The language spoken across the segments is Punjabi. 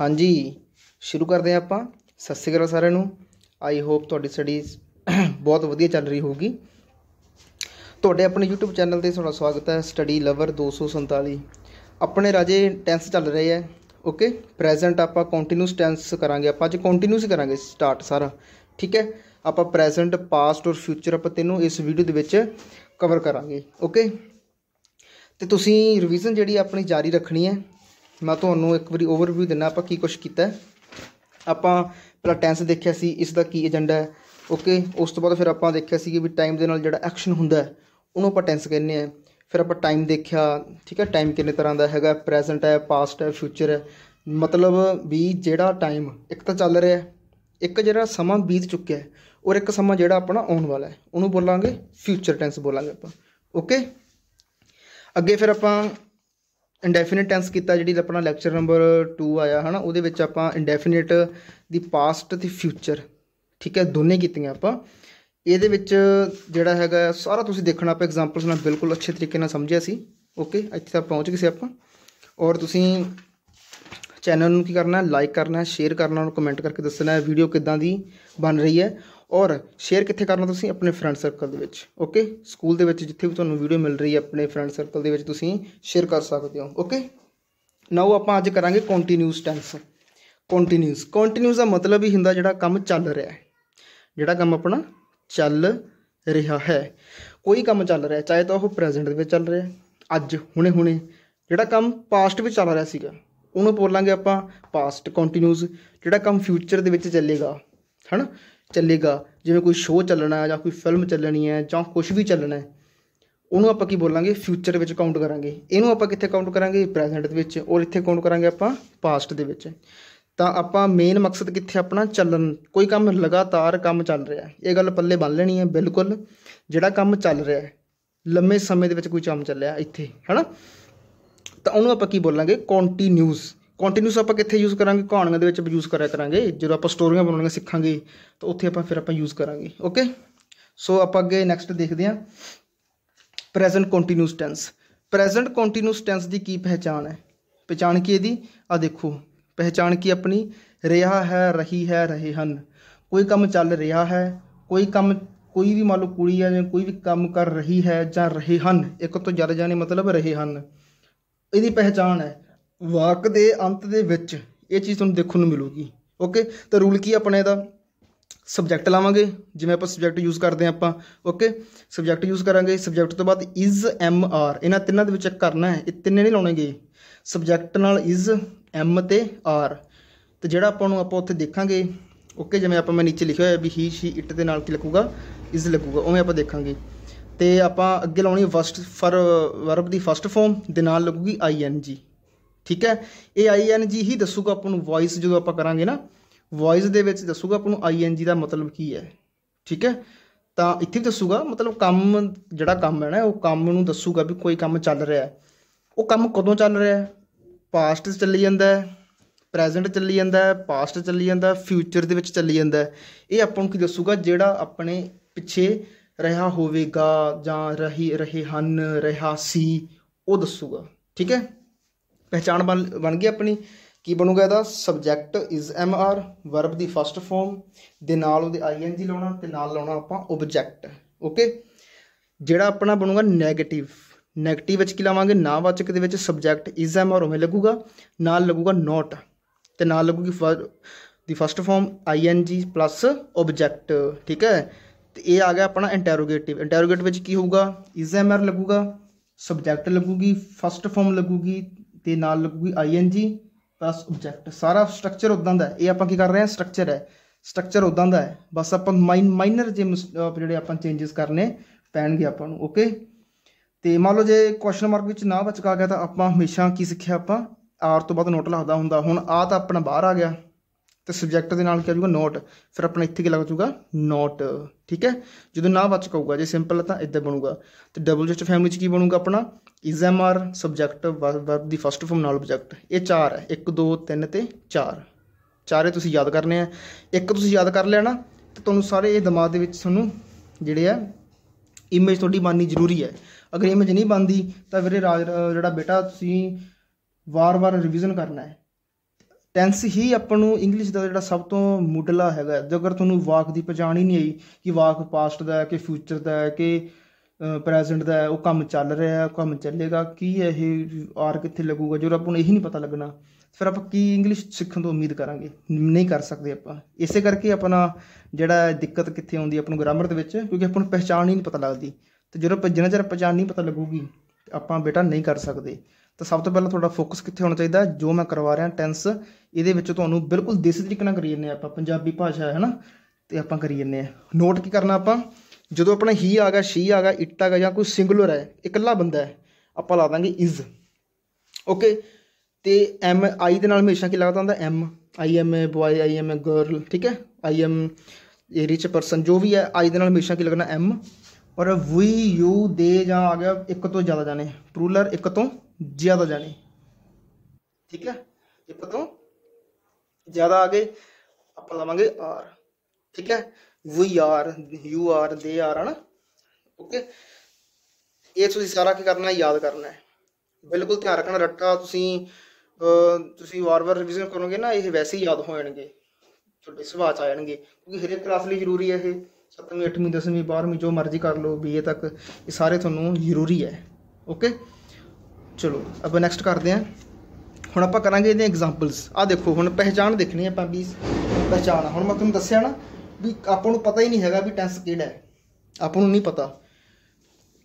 ਹਾਂਜੀ ਸ਼ੁਰੂ ਕਰਦੇ ਆ ਆਪਾਂ ਸਤਿ ਸ਼੍ਰੀ ਅਕਾਲ ਸਾਰਿਆਂ ਨੂੰ ਆਈ ਹੋਪ ਤੁਹਾਡੀ ਸਟੱਡੀਜ਼ ਬਹੁਤ ਵਧੀਆ ਚੱਲ ਰਹੀ ਹੋਊਗੀ ਤੁਹਾਡੇ ਆਪਣੇ YouTube ਚੈਨਲ ਤੇ ਤੁਹਾਡਾ ਸਵਾਗਤ ਹੈ ਸਟੱਡੀ ਲਵਰ 247 ਆਪਣੇ ਰਾਜੇ ਟੈਂਸ ਚੱਲ ਰਹੇ ਹੈ ਓਕੇ ਪ੍ਰੈਜ਼ੈਂਟ ਆਪਾਂ ਕੰਟੀਨਿਊਸ ਟੈਂਸ ਕਰਾਂਗੇ ਆਪਾਂ ਅੱਜ ਕੰਟੀਨਿਊਸ ਕਰਾਂਗੇ ਸਟਾਰਟ ਸਾਰਾ ਠੀਕ ਹੈ ਆਪਾਂ ਪ੍ਰੈਜ਼ੈਂਟ ਪਾਸਟ ਔਰ ਫਿਊਚਰ ਆਪਾਂ ਤੈਨੂੰ ਇਸ ਵੀਡੀਓ ਦੇ ਵਿੱਚ ਕਵਰ ਕਰਾਂਗੇ ਓਕੇ ਤੇ ਤੁਸੀਂ ਰਿਵੀਜ਼ਨ ਜਿਹੜੀ ਆਪਣੀ ਜਾਰੀ ਰੱਖਣੀ ਹੈ ਮੈਂ ਤੁਹਾਨੂੰ ਇੱਕ ਵਾਰੀ ਓਵਰਵਿਊ ਦਿੰਨਾ ਆਪਾਂ ਕੀ ਕੁਝ ਕੀਤਾ ਆਪਾਂ ਪਹਿਲਾਂ ਟੈਂਸ ਦੇਖਿਆ ਸੀ ਇਸ ਦਾ ਕੀ ਏਜੰਡਾ ਹੈ ਓਕੇ ਉਸ ਤੋਂ ਬਾਅਦ ਫਿਰ ਆਪਾਂ ਦੇਖਿਆ ਸੀ ਕਿ ਵੀ ਟਾਈਮ ਦੇ ਨਾਲ ਜਿਹੜਾ ਐਕਸ਼ਨ ਹੁੰਦਾ ਉਹਨੂੰ ਆਪਾਂ ਟੈਂਸ ਕਹਿੰਦੇ ਆ ਫਿਰ ਆਪਾਂ ਟਾਈਮ ਦੇਖਿਆ ਠੀਕ ਹੈ ਟਾਈਮ ਕਿੰਨੇ ਤਰ੍ਹਾਂ ਦਾ ਹੈਗਾ ਪ੍ਰੈਜ਼ੈਂਟ ਹੈ ਪਾਸਟ ਹੈ ਫਿਊਚਰ ਹੈ ਮਤਲਬ ਵੀ ਜਿਹੜਾ ਟਾਈਮ ਇੱਕ ਤਾਂ ਚੱਲ ਰਿਹਾ ਇੱਕ ਜਿਹੜਾ ਸਮਾਂ ਬੀਤ ਚੁੱਕਿਆ ਹੈ ਔਰ ਇੱਕ ਸਮਾਂ ਜਿਹੜਾ ਆਪਣਾ ਆਉਣ ਵਾਲਾ ਹੈ ਉਹਨੂੰ ਬੋਲਾਂਗੇ ਫਿਊਚਰ ਟੈਂਸ ਬੋਲਾਂਗੇ ਆਪਾਂ ਓਕੇ ਅੱਗੇ ਫਿਰ ਆਪਾਂ ਇਨਡੈਫੀਨਿਟ ਟੈਂਸ ਕੀਤਾ ਜਿਹੜੀ ਆਪਣਾ ਲੈਕਚਰ ਨੰਬਰ 2 ਆਇਆ ਹਨਾ ਉਹਦੇ ਵਿੱਚ ਆਪਾਂ ਇਨਡੈਫੀਨਿਟ ਦੀ ਪਾਸਟ ਤੇ ਫਿਊਚਰ ਠੀਕ ਹੈ ਦੋਨੇ ਕੀਤੀਆਂ ਆਪਾਂ ਇਹਦੇ ਵਿੱਚ ਜਿਹੜਾ ਹੈਗਾ ਸਾਰਾ ਤੁਸੀਂ ਦੇਖਣਾ ਆਪਾਂ ਐਗਜ਼ਾਮਪਲਸ ਨਾਲ ਬਿਲਕੁਲ ਅੱਛੇ ਤਰੀਕੇ ਨਾਲ ਸਮਝਿਆ ਸੀ ਓਕੇ ਇੱਥੇ ਤੱਕ ਪਹੁੰਚ ਗਏ ਸੀ ਆਪਾਂ ਔਰ ਤੁਸੀਂ ਚੈਨਲ ਨੂੰ ਕੀ ਕਰਨਾ ਲਾਈਕ ਕਰਨਾ ਸ਼ੇਅਰ ਕਰਨਾ ਔਰ ਕਮੈਂਟ ਕਰਕੇ ਦੱਸਣਾ ਹੈ ਵੀਡੀਓ ਕਿੱਦਾਂ ਦੀ ਬਣ ਰਹੀ ਹੈ ਔਰ ਸ਼ੇਅਰ ਕਿੱਥੇ ਕਰਨਾ ਤੁਸੀਂ ਆਪਣੇ ਫਰੈਂਡ ਸਰਕਲ ਦੇ ਵਿੱਚ ਓਕੇ ਸਕੂਲ ਦੇ ਵਿੱਚ ਜਿੱਥੇ ਵੀ ਤੁਹਾਨੂੰ ਵੀਡੀਓ ਮਿਲ ਰਹੀ ਹੈ ਆਪਣੇ ਫਰੈਂਡ ਸਰਕਲ ਦੇ ਵਿੱਚ ਤੁਸੀਂ ਸ਼ੇਅਰ ਕਰ ਸਕਦੇ ਹੋ ਓਕੇ ਨਾਓ ਆਪਾਂ ਅੱਜ ਕਰਾਂਗੇ ਕੰਟੀਨਿਊਸ ਟੈਂਸ ਕੰਟੀਨਿਊਸ ਕੰਟੀਨਿਊਸ ਦਾ ਮਤਲਬ ਹੀ ਹੁੰਦਾ ਜਿਹੜਾ ਕੰਮ ਚੱਲ ਰਿਹਾ ਹੈ ਜਿਹੜਾ ਕੰਮ ਆਪਣਾ ਚੱਲ ਰਿਹਾ ਹੈ ਕੋਈ ਕੰਮ ਚੱਲ ਰਿਹਾ ਚਾਹੇ ਤਾਂ ਉਹ ਪ੍ਰੈਜ਼ੈਂਟ ਦੇ ਵਿੱਚ ਚੱਲ ਰਿਹਾ ਅੱਜ ਹੁਣੇ ਹੁਣੇ ਜਿਹੜਾ ਕੰਮ ਪਾਸਟ ਵਿੱਚ ਚੱਲ ਰਿਹਾ ਸੀਗਾ ਉਹਨੂੰ ਬੋਲਾਂਗੇ ਆਪਾਂ ਪਾਸਟ ਕੰਟੀਨਿਊਸ ਜਿਹੜਾ ਕੰਮ ਫਿਊਚਰ ਦੇ ਵਿੱਚ ਚੱਲੇਗਾ ਹਨਾ ਚੱਲੇਗਾ ਜਿਵੇਂ ਕੋਈ ਸ਼ੋਅ ਚੱਲਣਾ ਜਾਂ ਕੋਈ ਫਿਲਮ ਚੱਲਣੀ ਹੈ ਜਾਂ ਕੁਝ ਵੀ ਚੱਲਣਾ ਉਹਨੂੰ ਆਪਾਂ ਕੀ ਬੋਲਾਂਗੇ ਫਿਊਚਰ ਵਿੱਚ ਕਾਊਂਟ ਕਰਾਂਗੇ ਇਹਨੂੰ ਆਪਾਂ ਕਿੱਥੇ ਕਾਊਂਟ ਕਰਾਂਗੇ ਪ੍ਰੈਜ਼ੈਂਟ ਦੇ ਵਿੱਚ ਔਰ ਇੱਥੇ ਕਾਊਂਟ ਕਰਾਂਗੇ ਆਪਾਂ ਪਾਸਟ ਦੇ ਵਿੱਚ ਤਾਂ ਆਪਾਂ ਮੇਨ ਮਕਸਦ ਕਿੱਥੇ ਆਪਣਾ ਚੱਲਣ ਕੋਈ ਕੰਮ ਲਗਾਤਾਰ ਕੰਮ ਚੱਲ ਰਿਹਾ ਹੈ ਇਹ ਗੱਲ ਪੱਲੇ ਬੰਨ ਲੈਣੀ ਹੈ ਬਿਲਕੁਲ ਜਿਹੜਾ ਕੰਮ ਚੱਲ ਰਿਹਾ ਹੈ ਲੰਮੇ ਸਮੇਂ ਦੇ ਵਿੱਚ ਕੋਈ ਕੰਮ ਚੱਲਿਆ ਇੱਥੇ ਹਨਾ ਤਾਂ ਉਹਨੂੰ ਆਪਾਂ ਕੀ ਬੋਲਾਂਗੇ ਕੰਟੀਨਿਊਸ ਕੰਟੀਨਿਊਸ ਆਪਾਂ ਕਿੱਥੇ ਯੂਜ਼ ਕਰਾਂਗੇ ਕਹਾਣੀਆਂ ਦੇ ਵਿੱਚ ਵੀ ਯੂਜ਼ ਕਰਿਆ ਕਰਾਂਗੇ ਜਦੋਂ ਆਪਾਂ ਸਟੋਰੀਆਂ ਬਣਾਉਣੀਆਂ ਸਿੱਖਾਂਗੇ ਤਾਂ ਉੱਥੇ ਆਪਾਂ ਫਿਰ ਆਪਾਂ ਯੂਜ਼ ਕਰਾਂਗੇ ਓਕੇ ਸੋ ਆਪਾਂ ਅੱਗੇ ਨੈਕਸਟ ਦੇਖਦੇ ਹਾਂ present continuous tense present continuous tense ਦੀ ਕੀ ਪਹਿਚਾਨ ਹੈ ਪਹਿਚਾਨ ਕੀ ਇਹਦੀ ਆ ਦੇਖੋ ਪਹਿਚਾਨ ਕੀ ਆਪਣੀ ਰਿਹਾ ਹੈ ਰਹੀ ਹੈ ਰਹੇ ਹਨ ਕੋਈ ਕੰਮ ਚੱਲ ਰਿਹਾ ਹੈ ਕੋਈ ਕੰਮ ਕੋਈ ਵੀ ਮੰਨ ਲਓ ਕੁੜੀ ਹੈ ਜਾਂ ਕੋਈ ਵੀ ਕੰਮ ਕਰ ਰਹੀ ਹੈ ਜਾਂ ਰਹੇ ਹਨ ਇੱਕ ਤੋਂ ਜ਼ਿਆਦਾ ਜਾਣੇ ਮਤਲਬ ਰਹੇ ਹਨ ਇਹਦੀ ਪਹਿਚਾਨ ਹੈ ਵਾਕ ਦੇ ਅੰਤ ਦੇ ਵਿੱਚ ਇਹ ਚੀਜ਼ ਤੁਹਾਨੂੰ ਦੇਖਣ ਨੂੰ ਮਿਲੂਗੀ ਓਕੇ ਤਾਂ ਰੂਲ ਕੀ ਆਪਣੇ ਦਾ ਸਬਜੈਕਟ ਲਾਵਾਂਗੇ ਜਿਵੇਂ ਆਪਾਂ ਸਬਜੈਕਟ ਯੂਜ਼ ਕਰਦੇ ਆ ਆਪਾਂ ਓਕੇ ਸਬਜੈਕਟ ਯੂਜ਼ ਕਰਾਂਗੇ ਸਬਜੈਕਟ ਤੋਂ ਬਾਅਦ ਇਜ਼ ਐਮ ਆਰ ਇਹਨਾਂ ਤਿੰਨਾਂ ਦੇ ਵਿੱਚ ਚੈੱਕ ਕਰਨਾ ਹੈ ਇਹ ਤਿੰਨੇ ਨਹੀਂ ਲਾਉਣੇਗੇ ਸਬਜੈਕਟ ਨਾਲ ਇਜ਼ ਐਮ ਤੇ ਆਰ ਤੇ ਜਿਹੜਾ ਆਪਾਂ ਨੂੰ ਆਪਾਂ ਉੱਥੇ ਦੇਖਾਂਗੇ ਓਕੇ ਜਿਵੇਂ ਆਪਾਂ ਮੈਂ ਨੀਚੇ ਲਿਖਿਆ ਹੋਇਆ ਵੀ ਹੀ ਸ਼ੀ ਇਟ ਦੇ ਨਾਲ ਕੀ ਲੱਗੂਗਾ ਇਜ਼ ਲੱਗੂਗਾ ਉਵੇਂ ਆਪਾਂ ਦੇਖਾਂਗੇ ਤੇ ਆਪਾਂ ਅੱਗੇ ਲਾਉਣੀ ਫਸਟ ਫਰ ਵਰਬ ਦੀ ਫਸਟ ਫਾਰਮ ਦੇ ਨਾਲ ਲੱਗੂਗੀ ਆਈ ਐਨ ਜੀ ਠੀਕ ਹੈ ਇਹ ਆਈਐਨਜੀ ਹੀ ਦੱਸੂਗਾ ਆਪਾਂ ਨੂੰ ਵੌਇਸ ਜਦੋਂ ਆਪਾਂ ਕਰਾਂਗੇ ਨਾ ਵੌਇਸ ਦੇ ਵਿੱਚ ਦੱਸੂਗਾ ਆਪਾਂ ਨੂੰ ਆਈਐਨਜੀ ਦਾ ਮਤਲਬ ਕੀ ਹੈ ਠੀਕ ਹੈ ਤਾਂ ਇੱਥੇ ਵੀ ਦੱਸੂਗਾ ਮਤਲਬ ਕੰਮ ਜਿਹੜਾ ਕੰਮ ਹੈ ਨਾ ਉਹ ਕੰਮ ਨੂੰ ਦੱਸੂਗਾ ਵੀ ਕੋਈ ਕੰਮ ਚੱਲ ਰਿਹਾ ਹੈ ਉਹ ਕੰਮ ਕਦੋਂ ਚੱਲ ਰਿਹਾ ਹੈ ਪਾਸਟ 'ਚ ਚੱਲੀ ਜਾਂਦਾ ਹੈ ਪ੍ਰੈਜ਼ੈਂਟ ਚੱਲੀ ਜਾਂਦਾ ਹੈ ਪਾਸਟ ਚੱਲੀ ਜਾਂਦਾ ਫਿਊਚਰ ਦੇ ਵਿੱਚ ਚੱਲੀ ਜਾਂਦਾ ਇਹ ਆਪਾਂ ਨੂੰ ਕੀ ਦੱਸੂਗਾ ਜਿਹੜਾ ਆਪਣੇ ਪਿੱਛੇ ਰਿਹਾ ਹੋਵੇਗਾ ਜਾਂ ਰਹੀ ਰਹੇ ਹਨ ਰਹਾ ਸੀ ਉਹ ਦੱਸੂਗਾ ਠੀਕ ਹੈ ਪਹਿਚਾਣ ਬਣ ਬਣ ਗਈ ਆਪਣੀ ਕੀ ਬਣੂਗਾ ਇਹਦਾ subject is am are verb ਦੀ ਫਸਟ ਫਾਰਮ ਦੇ ਨਾਲ ਉਹਦੇ ਆਈ ਐਨ ਜੀ ਲਾਉਣਾ ਤੇ ਨਾਲ ਲਾਉਣਾ ਆਪਾਂ ਆਬਜੈਕਟ ਓਕੇ ਜਿਹੜਾ ਆਪਣਾ ਬਣੂਗਾ 네ਗੇਟਿਵ 네ਗੇਟਿਵ ਵਿੱਚ ਕੀ ਲਾਵਾਂਗੇ ਨਾਵਾਚਕ ਦੇ ਵਿੱਚ ਸਬਜੈਕਟ ਇਜ਼ ਐਮ ਆਰ ਉਵੇਂ ਲੱਗੂਗਾ ਨਾਲ ਲੱਗੂਗਾ ਨਾਟ ਤੇ ਨਾਲ ਲੱਗੂਗੀ ਦੀ ਫਸਟ ਫਾਰਮ ਆਈ ਐਨ ਜੀ ਪਲੱਸ ਆਬਜੈਕਟ ਠੀਕ ਹੈ ਤੇ ਇਹ ਆ ਗਿਆ ਆਪਣਾ ਇੰਟਰੋਗੇਟਿਵ ਇੰਟਰੋਗੇਟ ਵਿੱਚ ਕੀ ਹੋਊਗਾ ਇਜ਼ ਐਮ ਆਰ ਲੱਗੂਗਾ ਸਬਜੈਕਟ ਲੱਗੂਗੀ ਫਸਟ ਫਾਰਮ ਲੱਗੂਗੀ ਤੇ ਨਾਲ ਲੱਗੂਗੀ ਜੀ ਪਲੱਸ ਆਬਜੈਕਟ ਸਾਰਾ ਸਟਰਕਚਰ ਉਦਾਂ ਦਾ ਇਹ ਆਪਾਂ ਕੀ ਕਰ ਰਹੇ ਹਾਂ ਸਟਰਕਚਰ ਹੈ ਸਟਰਕਚਰ ਉਦਾਂ ਦਾ ਹੈ ਬਸ ਆਪਾਂ ਮਾਈਨਰ ਜੇ ਜਿਹੜੇ ਆਪਾਂ ਚੇਂजेस ਕਰਨੇ ਪੈਣਗੇ ਆਪਾਂ ਨੂੰ ਓਕੇ ਤੇ ਮੰਨ ਲਓ ਜੇ ਕੁਐਸਚਨ ਮਾਰਕ ਵਿੱਚ ਨਾ ਬਚਕਾ ਗਿਆ ਤਾਂ ਆਪਾਂ ਹਮੇਸ਼ਾ ਕੀ ਸਿੱਖਿਆ ਆਪਾਂ ਆਰ ਤੋਂ ਬਾਅਦ ਨੋਟ ਲੱਗਦਾ ਹੁੰਦਾ ਹੁਣ ਆ ਤਾਂ ਆਪਣਾ ਬਾਹਰ ਆ ਗਿਆ ਤੇ ਸਬਜੈਕਟ ਦੇ ਨਾਲ ਕੀ ਆਜੂਗਾ ਨੋਟ ਫਿਰ ਆਪਣਾ ਇੱਥੇ ਕੀ ਲੱਗ ਜਾਊਗਾ ਨੋਟ ਠੀਕ ਹੈ ਜਦੋਂ ਨਾ ਬਚਕਾਊਗਾ ਜੇ ਸਿੰਪਲ ਤਾਂ ਇਦਾਂ ਬਣੂਗਾ ਤੇ ਡਬਲ ਜਸਟ ਫੈਮਿਲੀ ਚ ਕੀ ਬਣੂਗਾ ਆਪਣਾ ਇਜ਼ਮਰ ਆਰ ਸਬਜੈਕਟਿਵ ਵਰਬ ਦੀ ਫਸਟ ਫਾਰਮ ਨਾਲ ਆਬਜੈਕਟ ਇਹ ਚਾਰ ਹੈ 1 2 3 ਤੇ 4 ਚਾਰੇ ਤੁਸੀਂ ਯਾਦ ਕਰਨੇ ਆ ਇੱਕ ਤੁਸੀਂ ਯਾਦ ਕਰ ਲੈਣਾ ਤੇ ਤੁਹਾਨੂੰ ਸਾਰੇ ਇਹ ਦਿਮਾਗ ਦੇ ਵਿੱਚ ਤੁਹਾਨੂੰ ਜਿਹੜੇ ਆ ਇਮੇਜ ਤੁਹਾਡੀ ਬਣਨੀ ਜ਼ਰੂਰੀ ਹੈ ਅਗਰ ਇਮੇਜ ਨਹੀਂ ਬਣਦੀ ਤਾਂ ਵੀਰੇ ਜਿਹੜਾ ਬੇਟਾ ਤੁਸੀਂ ਵਾਰ-ਵਾਰ ਰਿਵੀਜ਼ਨ ਕਰਨਾ ਹੈ ਟੈਂਸ ਹੀ ਆਪਾਂ ਨੂੰ ਇੰਗਲਿਸ਼ ਦਾ ਜਿਹੜਾ ਸਭ ਤੋਂ ਮੁੱਢਲਾ ਹੈਗਾ ਜੇ ਅਗਰ ਤੁਹਾਨੂੰ ਵਾਕ ਦੀ ਪਛਾਣ ਹੀ ਨਹੀਂ ਆਈ ਕਿ ਵਾਕ ਪਾਸਟ ਦਾ ਹੈ ਕਿ ਫਿਊਚਰ ਦਾ ਹੈ ਕਿ ਪ੍ਰੈਜ਼ੈਂਟ ਦਾ ਉਹ ਕੰਮ ਚੱਲ ਰਿਹਾ ਕੰਮ ਚੱਲੇਗਾ ਕੀ ਇਹ ਆਰ ਕਿੱਥੇ ਲੱਗੂਗਾ ਜਦੋਂ ਆਪਾਂ ਨੂੰ ਇਹੀ ਨਹੀਂ ਪਤਾ ਲੱਗਣਾ ਫਿਰ ਆਪਾਂ ਕੀ ਇੰਗਲਿਸ਼ ਸਿੱਖਣ ਤੋਂ ਉਮੀਦ ਕਰਾਂਗੇ ਨਹੀਂ ਕਰ ਸਕਦੇ ਆਪਾਂ ਇਸੇ ਕਰਕੇ ਆਪਣਾ ਜਿਹੜਾ ਦਿੱਕਤ ਕਿੱਥੇ ਆਉਂਦੀ ਆਪਾਂ ਨੂੰ ਗ੍ਰਾਮਰ ਦੇ ਵਿੱਚ ਕਿਉਂਕਿ ਆਪਾਂ ਨੂੰ ਪਹਿਚਾਣ ਹੀ ਨਹੀਂ ਪਤਾ ਲੱਗਦੀ ਤੇ ਜਦੋਂ ਜਿੰਨਾ ਚਿਰ ਪਹਿਚਾਣ ਨਹੀਂ ਪਤਾ ਲੱਗੂਗੀ ਆਪਾਂ ਬੇਟਾ ਨਹੀਂ ਕਰ ਸਕਦੇ ਤਾਂ ਸਭ ਤੋਂ ਪਹਿਲਾਂ ਤੁਹਾਡਾ ਫੋਕਸ ਕਿੱਥੇ ਹੋਣਾ ਚਾਹੀਦਾ ਜੋ ਮੈਂ ਕਰਵਾ ਰਿਹਾ ਟੈਂਸ ਇਹਦੇ ਵਿੱਚ ਤੁਹਾਨੂੰ ਬਿਲਕੁਲ ਦੇਸੀ ਤਰੀਕੇ ਨਾਲ ਕਰੀ ਜੰਨੇ ਆਪਾਂ ਪੰਜਾਬੀ ਭਾਸ਼ਾ ਹੈ ਨਾ ਤੇ ਆਪਾਂ ਕਰੀ ਜੰਨੇ ਆ ਨੋਟ ਕੀ ਕਰਨਾ ਆਪਾਂ ਜਦੋਂ ਆਪਣਾ ਹੀ ਆ ਗਿਆ ਸ਼ੀ ਆ ਗਿਆ ਇਟ ਆ ਗਿਆ ਜਾਂ ਕੋਈ ਸਿੰਗੂਲਰ ਹੈ ਇਕੱਲਾ ਬੰਦਾ ਹੈ ਆਪਾਂ ਲਾ ਦਾਂਗੇ ਇਜ਼ ਓਕੇ ਤੇ ਐਮ ਆਈ ਦੇ ਨਾਲ ਹਮੇਸ਼ਾ ਕੀ ਲੱਗਦਾ ਹੁੰਦਾ am I am a boy I am a girl ਠੀਕ ਹੈ ਆਈ ਐਮ ਇਹ ਰਿਚ ਪਰਸਨ ਜੋ ਵੀ ਹੈ ਆਈ ਦੇ ਨਾਲ ਹਮੇਸ਼ਾ ਕੀ ਲੱਗਣਾ ਐਮ ਔਰ ਵੀ ਯੂ ਦੇ ਜਾਂ ਆ ਗਿਆ ਇੱਕ ਤੋਂ ਜ਼ਿਆਦਾ ਜਾਣੇ ਪ੍ਰੂਲਰ ਇੱਕ ਤੋਂ ਜ਼ਿਆਦਾ ਜਾਣੇ ਠੀਕ ਹੈ ਇੱਕ ਤੋਂ ਜ਼ਿਆਦਾ ਆ ਗਏ ਆਪਾਂ ਲਵਾਂਗੇ ਆਰ ਠੀਕ ਹੈ we are you are they are ਹਨ ਓਕੇ ਇਹ ਤੁਸੀਂ ਸਾਰਾ ਕੀ ਕਰਨਾ ਯਾਦ ਕਰਨਾ ਹੈ ਬਿਲਕੁਲ ਧਿਆਨ ਰੱਖਣਾ ਰੱਟਾ ਤੁਸੀਂ ਤੁਸੀਂ ਵਾਰ-ਵਾਰ ਰਿਵੀਜ਼ਨ ਕਰੋਗੇ ਨਾ ਇਹ ਵੈਸੇ ਹੀ ਯਾਦ ਹੋ ਜਾਣਗੇ ਤੁਹਾਡੇ ਸੁਭਾਅ ਚ ਆ ਜਾਣਗੇ ਕਿਉਂਕਿ ਹਰੇਕ ਕਲਾਸ ਲਈ ਜ਼ਰੂਰੀ ਹੈ ਇਹ 7ਵੀਂ 8ਵੀਂ 10ਵੀਂ 12ਵੀਂ ਜੋ ਮਰਜ਼ੀ ਕਰ ਲਓ ਬੀਏ ਤੱਕ ਇਹ ਸਾਰੇ ਤੁਹਾਨੂੰ ਜ਼ਰੂਰੀ ਹੈ ਓਕੇ ਚਲੋ ਅਬ ਨੈਕਸਟ ਕਰਦੇ ਆ ਹੁਣ ਆਪਾਂ ਕਰਾਂਗੇ ਇਹਦੇ ਐਗਜ਼ਾਮਪਲਸ ਆ ਦੇਖੋ ਹੁਣ ਪਹਿਚਾਣ ਦੇਖਣੀ ਆਪਾਂ ਵੀ ਪਹਿਚਾਨ ਹੁਣ ਮੈਂ ਤੁਹਾਨੂੰ ਦੱਸਿਆ ਨਾ ਵੀ ਆਪਾਂ ਨੂੰ ਪਤਾ ਹੀ ਨਹੀਂ ਹੈਗਾ ਵੀ ਟੈਂਸ ਕਿਹੜਾ ਹੈ ਆਪਾਂ ਨੂੰ ਨਹੀਂ ਪਤਾ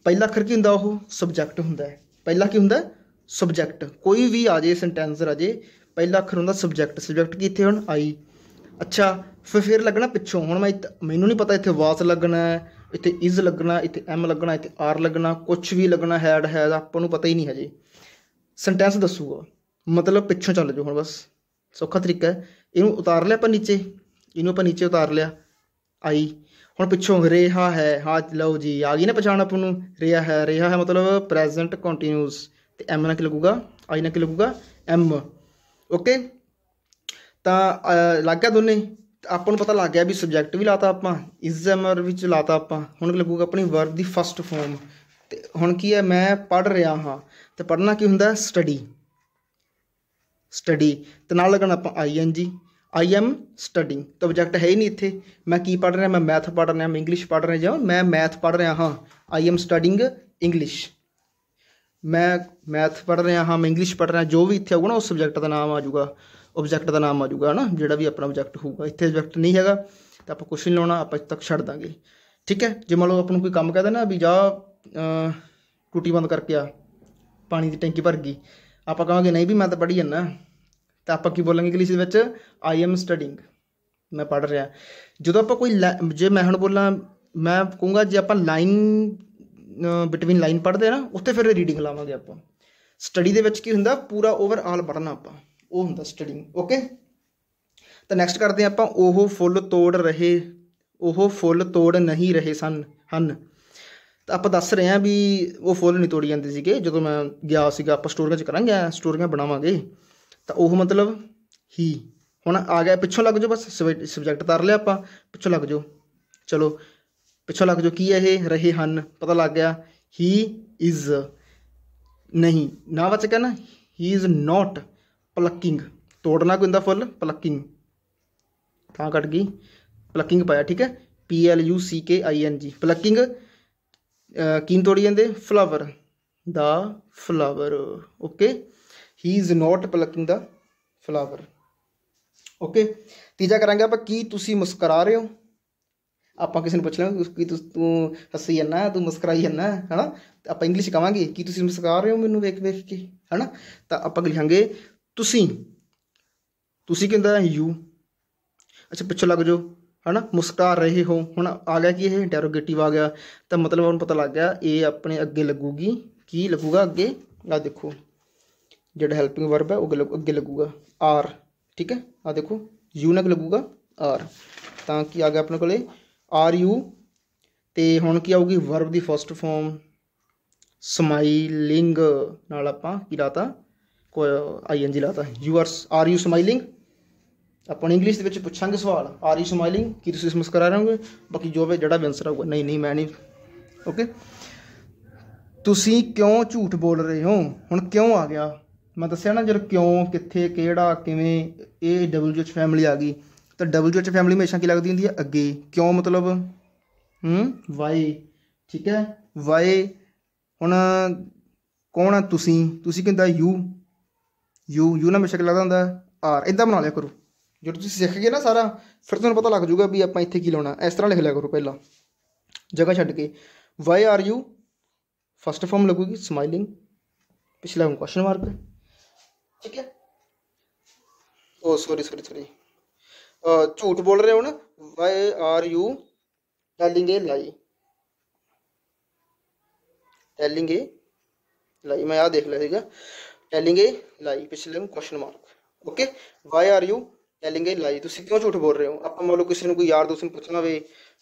ਪਹਿਲਾ ਅੱਖਰ ਕੀ ਹੁੰਦਾ ਉਹ ਸਬਜੈਕਟ ਹੁੰਦਾ ਹੈ ਪਹਿਲਾ ਕੀ ਹੁੰਦਾ ਸਬਜੈਕਟ ਕੋਈ ਵੀ ਆ ਜੇ ਸੈਂਟੈਂਸ ਆ ਜੇ ਪਹਿਲਾ ਅੱਖਰ ਹੁੰਦਾ ਸਬਜੈਕਟ ਸਬਜੈਕਟ ਕੀ ਇੱਥੇ ਹੁਣ ਆਈ ਅੱਛਾ ਫਿਰ ਫਿਰ ਲੱਗਣਾ ਪਿੱਛੋਂ ਹੁਣ ਮੈਂ ਮੈਨੂੰ ਨਹੀਂ ਪਤਾ ਇੱਥੇ ਵਾਸ ਲੱਗਣਾ ਹੈ ਇੱਥੇ ਇਜ਼ ਲੱਗਣਾ ਇੱਥੇ ਐਮ ਲੱਗਣਾ ਇੱਥੇ ਆਰ ਲੱਗਣਾ ਕੁਝ ਵੀ ਲੱਗਣਾ ਹੈਡ ਹੈ ਆਪਾਂ ਨੂੰ ਪਤਾ ਹੀ ਨਹੀਂ ਹਜੇ ਸੈਂਟੈਂਸ ਦੱਸੂਗਾ ਮਤਲਬ ਪਿੱਛੋਂ ਚੱਲ ਜਾਓ ਹੁਣ ਬਸ ਸੌਖਾ ਤਰੀਕਾ ਹੈ ਇਹਨੂੰ ਉਤਾਰ ਲਿਆ ਆਪਾਂ ਨੀਚੇ ਇਹਨੂੰ ਆਪਾਂ ਨੀਚੇ ਉਤਾਰ ਲਿਆ ਆਈ ਹੁਣ ਪਿੱਛੋਂ ਰਿਹਾ ਹੈ ਹਾਂ ਲਓ ਜੀ ਆ ਗਈ ਨਾ ਪਛਾਣ ਆਪ ਨੂੰ ਰਿਹਾ ਹੈ ਰਿਹਾ ਹੈ ਮਤਲਬ ਪ੍ਰੈਜ਼ੈਂਟ ਕੰਟੀਨਿਊਸ ਤੇ ਐਮ ਨਾਲ ਕਿ ਲੱਗੂਗਾ ਆਈ ਨਾਲ ਕਿ ਲੱਗੂਗਾ ਐਮ ਓਕੇ ਤਾਂ ਲੱਗ ਗਿਆ ਦੋਨੇ ਆਪਾਂ ਨੂੰ ਪਤਾ ਲੱਗ ਗਿਆ ਵੀ ਸਬਜੈਕਟ ਵੀ ਲਾਤਾ ਆਪਾਂ ਇਸ ਐਮਰ ਵਿੱਚ ਲਾਤਾ ਆਪਾਂ ਹੁਣ ਲੱਗੂਗਾ ਆਪਣੀ ਵਰਬ ਦੀ ਫਸਟ ਫਾਰਮ ਤੇ ਹੁਣ ਕੀ ਹੈ ਮੈਂ ਪੜ ਰਿਹਾ ਹਾਂ ਤੇ ਪੜਨਾ ਕੀ ਹੁੰਦਾ ਸਟੱਡੀ ਸਟੱਡੀ ਤੇ ਨਾਲ ਲੱਗਣਾ ਆਪਾਂ I N G I am studying ਤਾਂ ਆਬਜੈਕਟ ਹੈ ਹੀ ਨਹੀਂ ਇੱਥੇ ਮੈਂ ਕੀ ਪੜ੍ਹ ਰਿਹਾ ਮੈਂ ਮੈਥ ਪੜ੍ਹ ਰਿਹਾ ਮੈਂ ਇੰਗਲਿਸ਼ ਪੜ੍ਹ ਰਿਹਾ ਜਾਂ ਮੈਂ ਮੈਥ ਪੜ੍ਹ ਰਿਹਾ ਹਾਂ ਆਈ ਐਮ ਸਟੱਡਿੰਗ ਇੰਗਲਿਸ਼ ਮੈਂ ਮੈਥ ਪੜ੍ਹ ਰਿਹਾ ਹਾਂ ਮੈਂ ਇੰਗਲਿਸ਼ ਪੜ੍ਹ ਰਿਹਾ ਜੋ ਵੀ ਇੱਥੇ ਆਊਗਾ ਨਾ ਉਸ ਸਬਜੈਕਟ ਦਾ ਨਾਮ ਆ ਜਾਊਗਾ ਆਬਜੈਕਟ ਦਾ ਨਾਮ ਆ ਜਾਊਗਾ ਹਨਾ ਜਿਹੜਾ ਵੀ ਆਪਣਾ ਆਬਜੈਕਟ ਹੋਊਗਾ ਇੱਥੇ ਆਬਜੈਕਟ ਨਹੀਂ ਹੈਗਾ ਤਾਂ ਆਪਾਂ ਕੁਛ ਨਹੀਂ ਲਾਉਣਾ ਆਪਾਂ ਇੱਥੇ ਤੱਕ ਛੱਡ ਦਾਂਗੇ ਠੀਕ ਹੈ ਜੇ ਮੰਨ ਲਓ ਆਪਾਂ ਨੂੰ ਕੋਈ ਕੰਮ ਕਹਦਾ ਨਾ ਵੀ ਜਾ ਟੂਟੀ ਬੰਦ ਕਰਕੇ ਆ ਪਾਣੀ ਦੀ ਟੈਂਕੀ ਭਰ ਗਈ ਆਪਾਂ ਕਹਾਂਗੇ ਨਹੀਂ ਵੀ ਮੈਂ ਤਾਂ ਪੜ੍ਹੀ ਜਾਂਦਾ ਤਾਂ ਆਪਾਂ ਕੀ ਬੋਲਾਂਗੇ ਇੰਗਲਿਸ਼ ਦੇ ਵਿੱਚ ਆਈ ਐਮ ਸਟੱਡਿੰਗ ਮੈਂ ਪੜ ਰਿਹਾ ਜਦੋਂ ਆਪਾਂ ਕੋਈ ਜੇ ਮੈਂ ਹੁਣ ਬੋਲਾਂ ਮੈਂ ਕਹੂੰਗਾ ਜੇ ਆਪਾਂ ਲਾਈਨ ਬਿਟਵੀਨ ਲਾਈਨ ਪੜਦੇ ਨਾ ਉੱਥੇ ਫਿਰ ਰੀਡਿੰਗ ਲਾਵਾਂਗੇ ਆਪਾਂ ਸਟੱਡੀ ਦੇ ਵਿੱਚ ਕੀ ਹੁੰਦਾ ਪੂਰਾ ਓਵਰ ਆਲ ਪੜਨਾ ਆਪਾਂ ਉਹ ਹੁੰਦਾ ਸਟੱਡਿੰਗ ਓਕੇ ਤਾਂ ਨੈਕਸਟ ਕਰਦੇ ਆਪਾਂ ਉਹ ਫੁੱਲ ਤੋੜ ਰਹੇ ਉਹ ਫੁੱਲ ਤੋੜ ਨਹੀਂ ਰਹੇ ਸਨ ਹਨ ਤਾਂ ਆਪਾਂ ਦੱਸ ਰਹੇ ਹਾਂ ਵੀ ਉਹ ਫੁੱਲ ਨਹੀਂ ਤੋੜੀ ਜਾਂਦੇ ਸੀਗੇ ਜਦੋਂ ਮੈਂ ਗਿਆ ਸੀਗਾ ਆਪਾਂ ਸਟੋਰੀਆਂ ਚ ਕਰਾਂਗੇ ਸਟੋਰੀਆਂ ਬਣਾਵਾਂਗੇ ਤਾਂ ਉਹ ਮਤਲਬ ਹੀ ਹੁਣ ਆ ਗਿਆ ਪਿੱਛੋਂ ਲੱਗ ਜਾਓ ਬਸ ਸਬਜੈਕਟ ਤਾਰ ਲਿਆ ਆਪਾਂ ਪਿੱਛੋਂ ਲੱਗ ਜਾਓ ਚਲੋ ਪਿੱਛੋਂ ਲੱਗ ਜਾਓ ਕੀ ਹੈ ਇਹ ਰਹੇ ਹਨ ਪਤਾ ਲੱਗ ਗਿਆ ਹੀ ਇਜ਼ ਨਹੀਂ ਨਾਵਾਚਕ ਹੈ ਨਾ ਹੀ ਇਜ਼ ਨਾਟ ਪਲਕਿੰਗ ਤੋੜਨਾ ਕੋਈ ਹੁੰਦਾ ਫੁੱਲ ਪਲਕਿੰਗ ਤਾਂ ਕੱਟ ਗਈ ਪਲਕਿੰਗ ਪਾਇਆ ਠੀਕ ਹੈ ਪੀ ਐਲ ਯੂ ਸੀ ਕੇ ਆਈ ਐਨ ਜੀ ਪਲਕਿੰਗ ਕੀਨ ਤੋੜੀ ਜਾਂਦੇ ਫਲਾਵਰ ਦਾ flower okay he is not plucking the flower okay ਤੀਜਾ ਕਰਾਂਗੇ ਆਪਾਂ ਕੀ ਤੁਸੀਂ ਮੁਸਕਰਾ ਰਹੇ ਹੋ ਆਪਾਂ ਕਿਸੇ ਨੂੰ ਪੁੱਛ ਲਾਂਗੇ ਕਿ ਤੂੰ ਹੱਸੀ ਜਾਂਦਾ ਤੂੰ ਮੁਸਕਰਾਈ ਜਾਂਦਾ ਹਨਾ ਆਪਾਂ ਇੰਗਲਿਸ਼ ਕਵਾਂਗੇ ਕੀ ਤੁਸੀਂ ਮੁਸਕਰਾ ਰਹੇ ਹੋ ਮੈਨੂੰ ਵੇਖ ਵੇਖ ਕੇ ਹਨਾ ਤਾਂ ਆਪਾਂ ਲਿਖਾਂਗੇ ਤੁਸੀਂ ਤੁਸੀਂ ਕਹਿੰਦਾ ਯੂ ਅੱਛਾ ਪਿੱਛੇ ਲੱਗ ਜਾਓ ਹਨਾ ਮੁਸਕਰਾ ਰਹੇ ਹੋ ਹੁਣ ਆ ਗਿਆ ਕਿ ਇਹ ਇੰਟਰੋਗੇਟਿਵ ਆ ਗਿਆ ਤਾਂ ਮਤਲਬ ਉਹਨੂੰ ਪਤਾ ਲੱਗ ਗਿਆ ਇਹ ਆਪਣੇ ਅੱਗੇ ਲੱਗੂਗੀ ਕੀ ਲੱਗੂਗਾ ਅੱਗੇ ਆ ਦੇਖੋ ਜਿਹੜਾ ਹੈਲਪਿੰਗ ਵਰਬ ਹੈ ਉਹ ਅੱਗੇ ਲੱਗੂਗਾ ਆਰ ਠੀਕ ਹੈ ਆ ਦੇਖੋ ਯੂ ਨਾਲ ਲੱਗੂਗਾ ਆਰ ਤਾਂ ਕੀ ਆ ਗਿਆ ਆਪਣੇ ਕੋਲੇ ਆਰ ਯੂ ਤੇ ਹੁਣ ਕੀ ਆਊਗੀ ਵਰਬ ਦੀ ਫਸਟ ਫਾਰਮ ਸਮਾਈਲਿੰਗ ਨਾਲ ਆਪਾਂ ਕੀ ਲਾਤਾ ਆਈ ਜੀ ਲਾਤਾ you are are you smiling ਆਪਾਂ ਇੰਗਲਿਸ਼ ਦੇ ਵਿੱਚ ਪੁੱਛਾਂਗੇ ਸਵਾਲ ਆਰ ਯੂ ਸਮਾਈਲਿੰਗ ਕੀ ਤੁਸੀਂ ਮੁਸਕਰਾ ਰਹੇ ਹੋਗੇ ਬਾਕੀ ਜੋ ਵੀ ਜਿਹੜਾ ਆਨਸਰ ਆਊਗਾ ਨਹੀਂ ਨਹੀਂ ਮੈਂ ਨਹੀਂ ਓਕੇ ਤੁਸੀਂ ਕਿਉਂ ਝੂਠ ਬੋਲ ਰਹੇ ਹੋ ਹੁਣ ਕਿਉਂ ਆ ਗਿਆ ਮੈਂ ਦੱਸਿਆ ਨਾ ਜਦ ਕਿਉਂ ਕਿੱਥੇ ਕਿਹੜਾ ਕਿਵੇਂ ਇਹ ਡਬਲਯੂਐਚ ਫੈਮਿਲੀ ਆ ਗਈ ਤਾਂ ਡਬਲਯੂਐਚ ਫੈਮਿਲੀ ਹਮੇਸ਼ਾ ਕੀ ਲੱਗਦੀ ਹੁੰਦੀ ਹੈ ਅੱਗੇ ਕਿਉਂ ਮਤਲਬ ਹੂੰ ਵਾਈ ਠੀਕ ਹੈ ਵਾਈ ਹੁਣ ਕੌਣ ਆ ਤੁਸੀਂ ਤੁਸੀਂ ਕਹਿੰਦਾ ਯੂ ਯੂ ਯੂ ਨਾਲ ਹਮੇਸ਼ਾ ਕੀ ਲੱਗਦਾ ਹੁੰਦਾ ਆਰ ਇਦਾਂ ਬਣਾ ਲਿਆ ਕਰੋ ਜੇ ਤੁਸੀਂ ਸਿੱਖ ਗਏ ਨਾ ਸਾਰਾ ਫਿਰ ਤੁਹਾਨੂੰ ਪਤਾ ਲੱਗ ਜਾਊਗਾ ਵੀ ਆਪਾਂ ਇੱਥੇ ਕੀ ਲਾਉਣਾ ਇਸ ਤਰ੍ਹਾਂ ਲਿਖ ਲਿਆ ਕਰੋ ਪਹਿਲਾਂ ਜਗ੍ਹਾ ਛੱਡ ਕੇ why are you first form ਲੱਗੂਗੀ ਸਮਾਈਲਿੰਗ ਪਿਛਲਾ ਕੁਐਸਚਨ ਮਾਰਕ ठीक है ओ सॉरी सॉरी सॉरी झूठ बोल रहे हो ना why are you telling a lie telling a lie मैं यहाँ देख लेगा टेलिंग ए लाई पिछले question mark okay why are you telling a lie ਤੁਸੀਂ ਕਿਉਂ ਝੂਠ ਬੋਲ ਰਹੇ ਹੋ ਆਪਾਂ ਮੰਨ ਲਓ ਕਿਸੇ ਨੂੰ ਕੋਈ ਯਾਰ ਦੋਸਤ ਨੂੰ ਪੁੱਛਣਾ ਵੇ